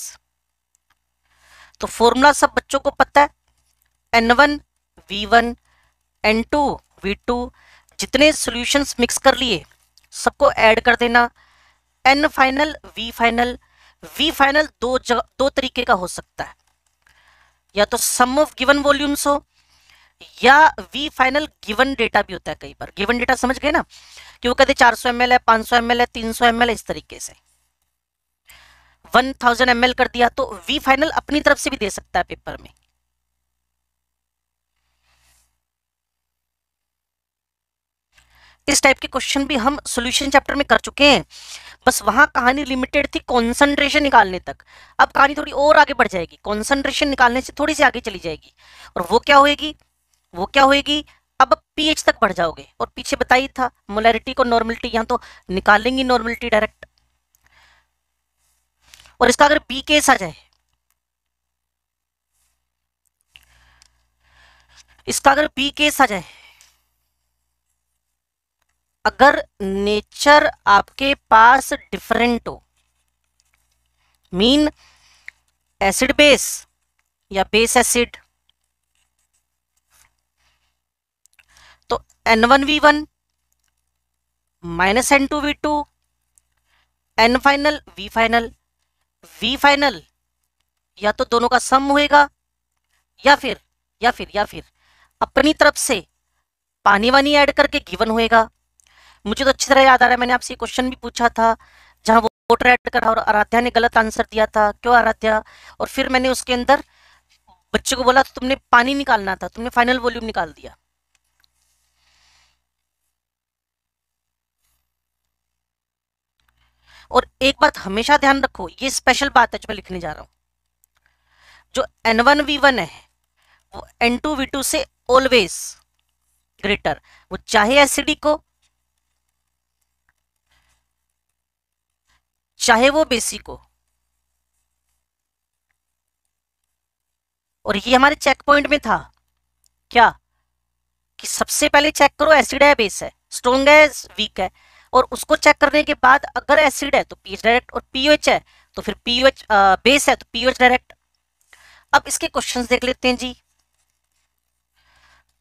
Speaker 1: तो फॉर्मूला सब बच्चों को पता है N one V one N two V two जितने सोल्यूशन मिक्स कर लिए सबको ऐड कर देना N final V final V final दो जगह दो तरीके का हो सकता है या तो सम ऑफ गिवन वॉल्यूम्स हो या वी फाइनल गिवन डेटा भी होता है कई बार गिवन डेटा समझ गए ना कि वो कहते चार सौ एम है पांच सौ एम है तीन सौ एम है इस तरीके से वन थाउजेंड एम कर दिया तो वी फाइनल अपनी तरफ से भी दे सकता है पेपर में इस टाइप के क्वेश्चन भी हम सोल्यूशन चैप्टर में कर चुके हैं बस वहाँ कहानी लिमिटेड थी कॉन्सेंट्रेशन निकालने तक अब कहानी थोड़ी और आगे बढ़ जाएगी कॉन्सेंट्रेशन निकालने से थोड़ी सी आगे चली जाएगी और वो क्या होएगी वो क्या होएगी अब पीएच तक बढ़ जाओगे और पीछे बताइए था मोलैरिटी को नॉर्मलिटी यहाँ तो निकालेंगी नॉर्मलिटी डायरेक्ट और इसका अगर बी केस आ जाए इसका अगर बी केस आ जाए अगर नेचर आपके पास डिफरेंट हो मीन एसिड बेस या बेस एसिड तो N one V one minus N two V two N final V final V final या तो दोनों का सम होएगा या फिर या फिर या फिर अपनी तरफ से पानी वानी ऐड करके गिवन होएगा मुझे तो अच्छी तरह याद आ रहा है मैंने आपसे क्वेश्चन भी पूछा था जहाँ वोटर एड करा और आराध्या ने गलत आंसर दिया था क्यों आराध्या और फिर मैंने उसके अंदर बच्चे को बोला तो तुमने पानी निकालना था तुमने फाइनल वॉल्यूम निकाल दिया और एक बात हमेशा ध्यान रखो ये स्पेशल बात है जो मैं लिखने जा रहा हूं जो एन वन वी वन है वो एन टू वी टू से ऑलवेज ग्रेटर वो चाहे एसिडिक हो चाहे वो बेसिक हो और ये हमारे चेक पॉइंट में था क्या कि सबसे पहले चेक करो एसिड है बेस है स्ट्रोंग है वीक है और उसको चेक करने के बाद अगर एसिड है तो पीएच डायरेक्ट और पीओएच है तो फिर पीओएच बेस है तो पीओएच डायरेक्ट अब इसके क्वेश्चंस देख लेते हैं जी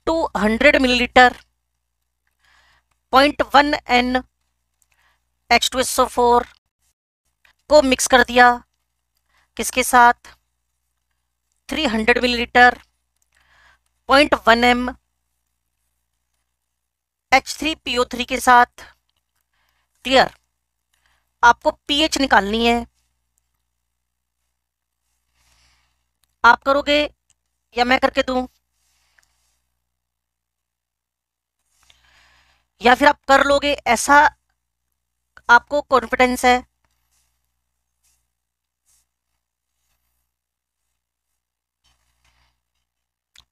Speaker 1: 200 millilitre point one N H two S O four को मिक्स कर दिया किसके साथ 300 millilitre point one M H three P O three के साथ क्लियर आपको पीएच निकालनी है आप करोगे या मैं करके दूं या फिर आप कर लोगे ऐसा आपको कॉन्फिडेंस है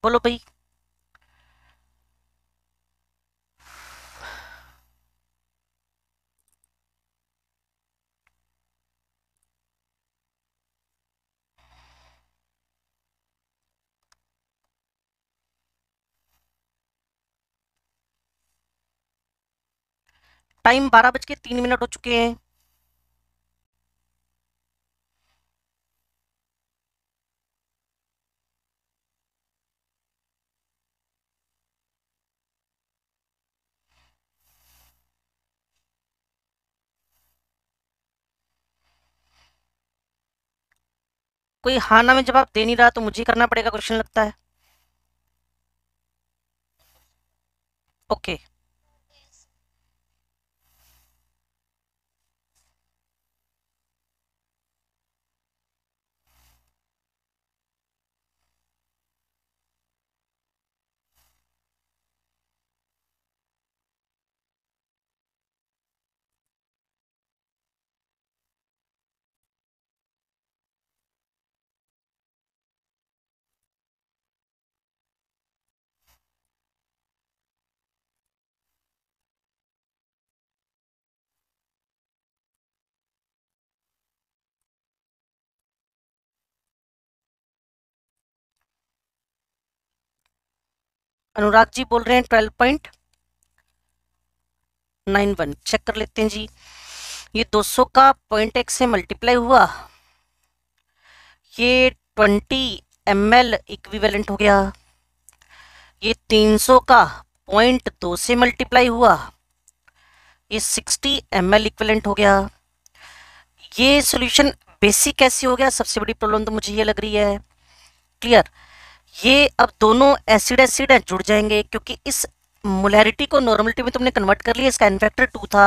Speaker 1: बोलो भाई टाइम बारह बज के तीन मिनट हो चुके हैं कोई हाना में जवाब दे नहीं रहा तो मुझे करना पड़ेगा क्वेश्चन लगता है ओके okay. अनुराग जी बोल रहे हैं twelve point nine one check कर लेते हैं जी ये 200 का पॉइंट एक्स से मल्टीप्लाई हुआ ये 20 एम एल इक्विवेलेंट हो गया ये 300 का पॉइंट दो से मल्टीप्लाई हुआ ये 60 एम एल इक्विवेलेंट हो गया ये सॉल्यूशन बेसिक कैसे हो गया सबसे बड़ी प्रॉब्लम तो मुझे ये लग रही है क्लियर ये अब दोनों एसिड एसिड है जुड़ जाएंगे क्योंकि इस मोलैरिटी को नॉर्मलिटी में तुमने कन्वर्ट कर लिया इसका इन्फेक्टर टू था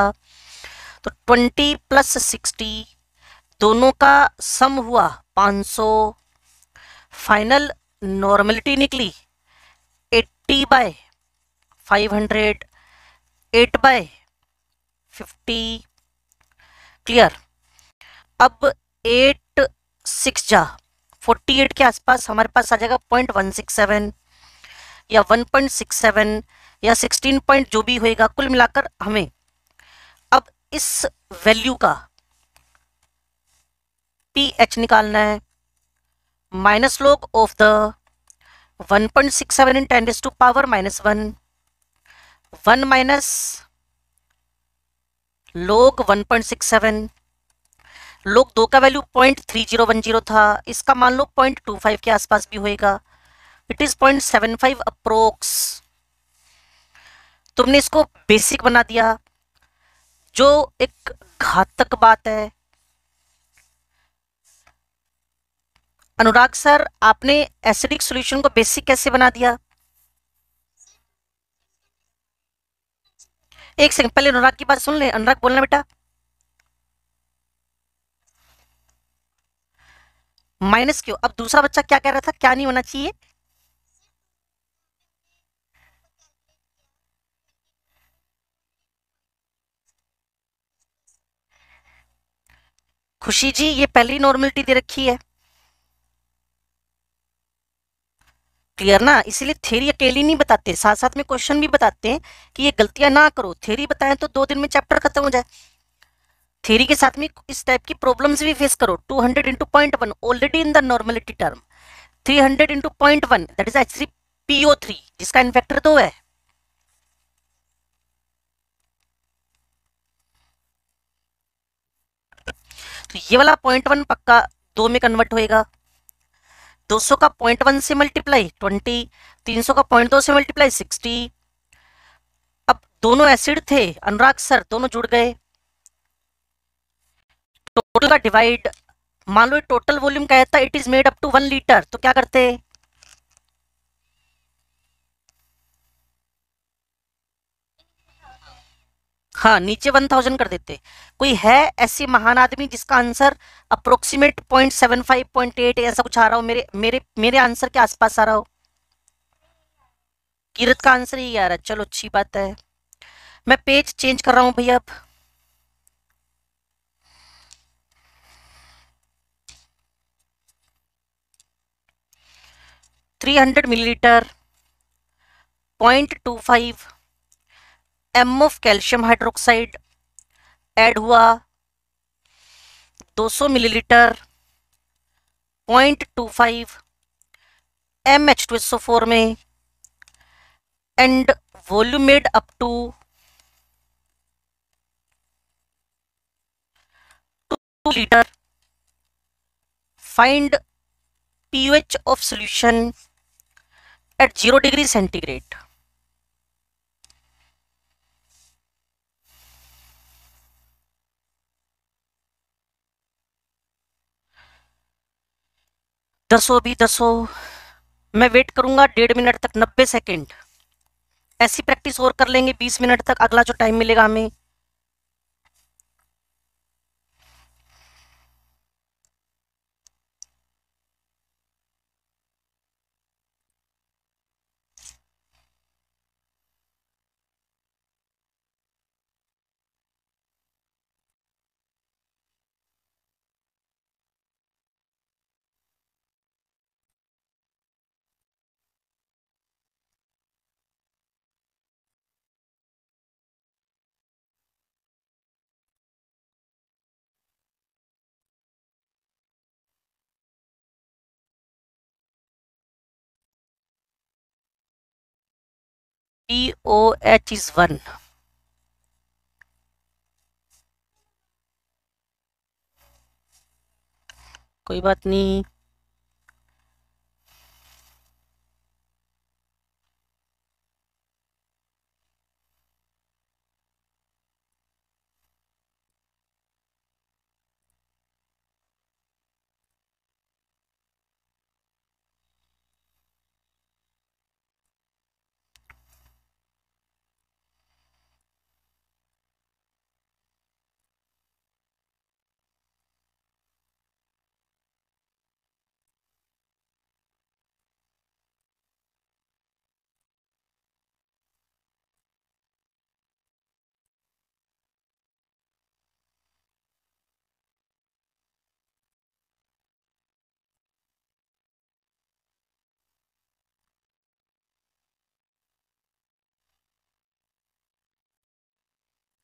Speaker 1: तो ट्वेंटी प्लस सिक्सटी दोनों का सम हुआ पाँच सौ फाइनल नॉर्मलिटी निकली eighty by five hundred eight by fifty clear अब एट सिक्स जा फोर्टी एट के आसपास हमारे पास आ जाएगा पॉइंट वन सिक्स सेवन या वन पॉइंट सिक्स सेवन या सिक्सटीन पॉइंट जो भी होएगा कुल मिलाकर हमें अब इस वैल्यू का पी एच निकालना है minus log of the one point six seven in ten to power minus one one minus log one point six seven log दो का value point three zero one zero था इसका मान लो point two five के आसपास भी होएगा it is point seven five approx तुमने इसको बेसिक बना दिया जो एक घातक बात है अनुराग सर आपने एसिडिक सॉल्यूशन को बेसिक कैसे बना दिया एक सेकंड पहले अनुराग की बात सुन ले अनुराग बोलना बेटा माइनस क्यू अब दूसरा बच्चा क्या कह रहा था क्या नहीं होना चाहिए खुशी जी ये पहली नॉर्मलिटी दे रखी है क्लियर ना इसीलिए थेरी अकेली नहीं बताते साथ साथ में क्वेश्चन भी बताते हैं कि ये गलतियां ना करो थेरी बताएं तो दो दिन में चैप्टर खत्म हो जाए थेरी के साथ में इस टाइप की प्रॉब्लम्स भी फेस करो 200 hundred into point one already in the normality term 300 hundred into point one that is actually PO three जिसका इन्फेक्टर दो है तो ये वाला पॉइंट वन पक्का दो में कन्वर्ट होएगा 200 का पॉइंट वन से मल्टीप्लाई 20 300 का पॉइंट दो से मल्टीप्लाई 60 अब दोनों एसिड थे अनुराग सर दोनों जुड़ गए टोटल का डिवाइड मान लो टोटल वॉल्यूम क्या है it is made up to one litre तो क्या करते हाँ नीचे वन थाउजेंड कर देते कोई है ऐसी महान आदमी जिसका answer approximate point seven five point eight ऐसा कुछ आ रहा हो मेरे मेरे मेरे आंसर के आसपास आ रहा हो कीरत का आंसर यही आ रहा है चलो अच्छी बात है मैं पेज चेंज कर रहा हूँ भैया अब 300 to 0.25 M of calcium hydroxide add हुआ 200 मिलीलीटर 0.25 एम एच टू में and volume made up to 2 litre find pH of solution at 0 degree centigrade. दसो भी दसो मैं वेट करूंगा डेढ़ मिनट तक नब्बे सेकेंड ऐसी प्रैक्टिस और कर लेंगे बीस मिनट तक अगला जो टाइम मिलेगा हमें एच इज वन कोई बात नहीं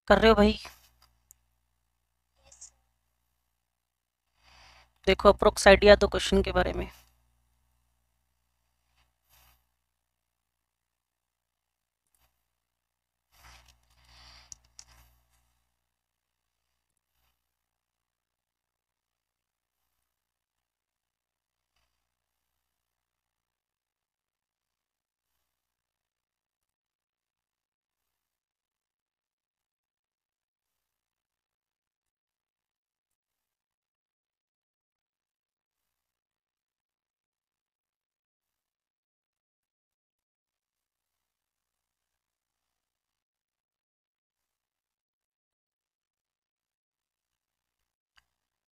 Speaker 1: कर रहे हो भाई देखो अप्रोक्स आइडिया दो क्वेश्चन के बारे में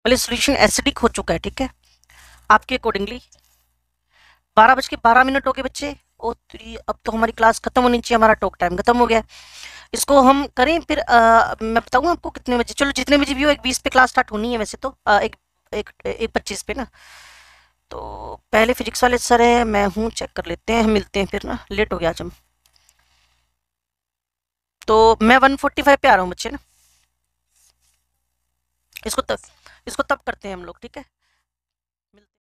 Speaker 1: भले सोल्यूशन एसिडिक हो चुका है ठीक है आपके अकॉर्डिंगली बारह बज के बारह मिनट हो गए बच्चे ओ थ्री अब तो हमारी क्लास खत्म होनी चाहिए हमारा टॉक टाइम खत्म हो गया इसको हम करें फिर आ, मैं बताऊँ आपको कितने बजे चलो जितने बजे भी हो एक बीस पे क्लास स्टार्ट होनी है वैसे तो आ, एक एक एक पच्चीस पे ना तो पहले फिजिक्स वाले सर हैं मैं हूँ चेक कर लेते हैं मिलते हैं फिर ना लेट हो गया आज हम तो मैं वन फोर्टी फाइव पे आ रहा हूँ बच्चे ना इसको तक इसको तब करते हैं हम लोग ठीक है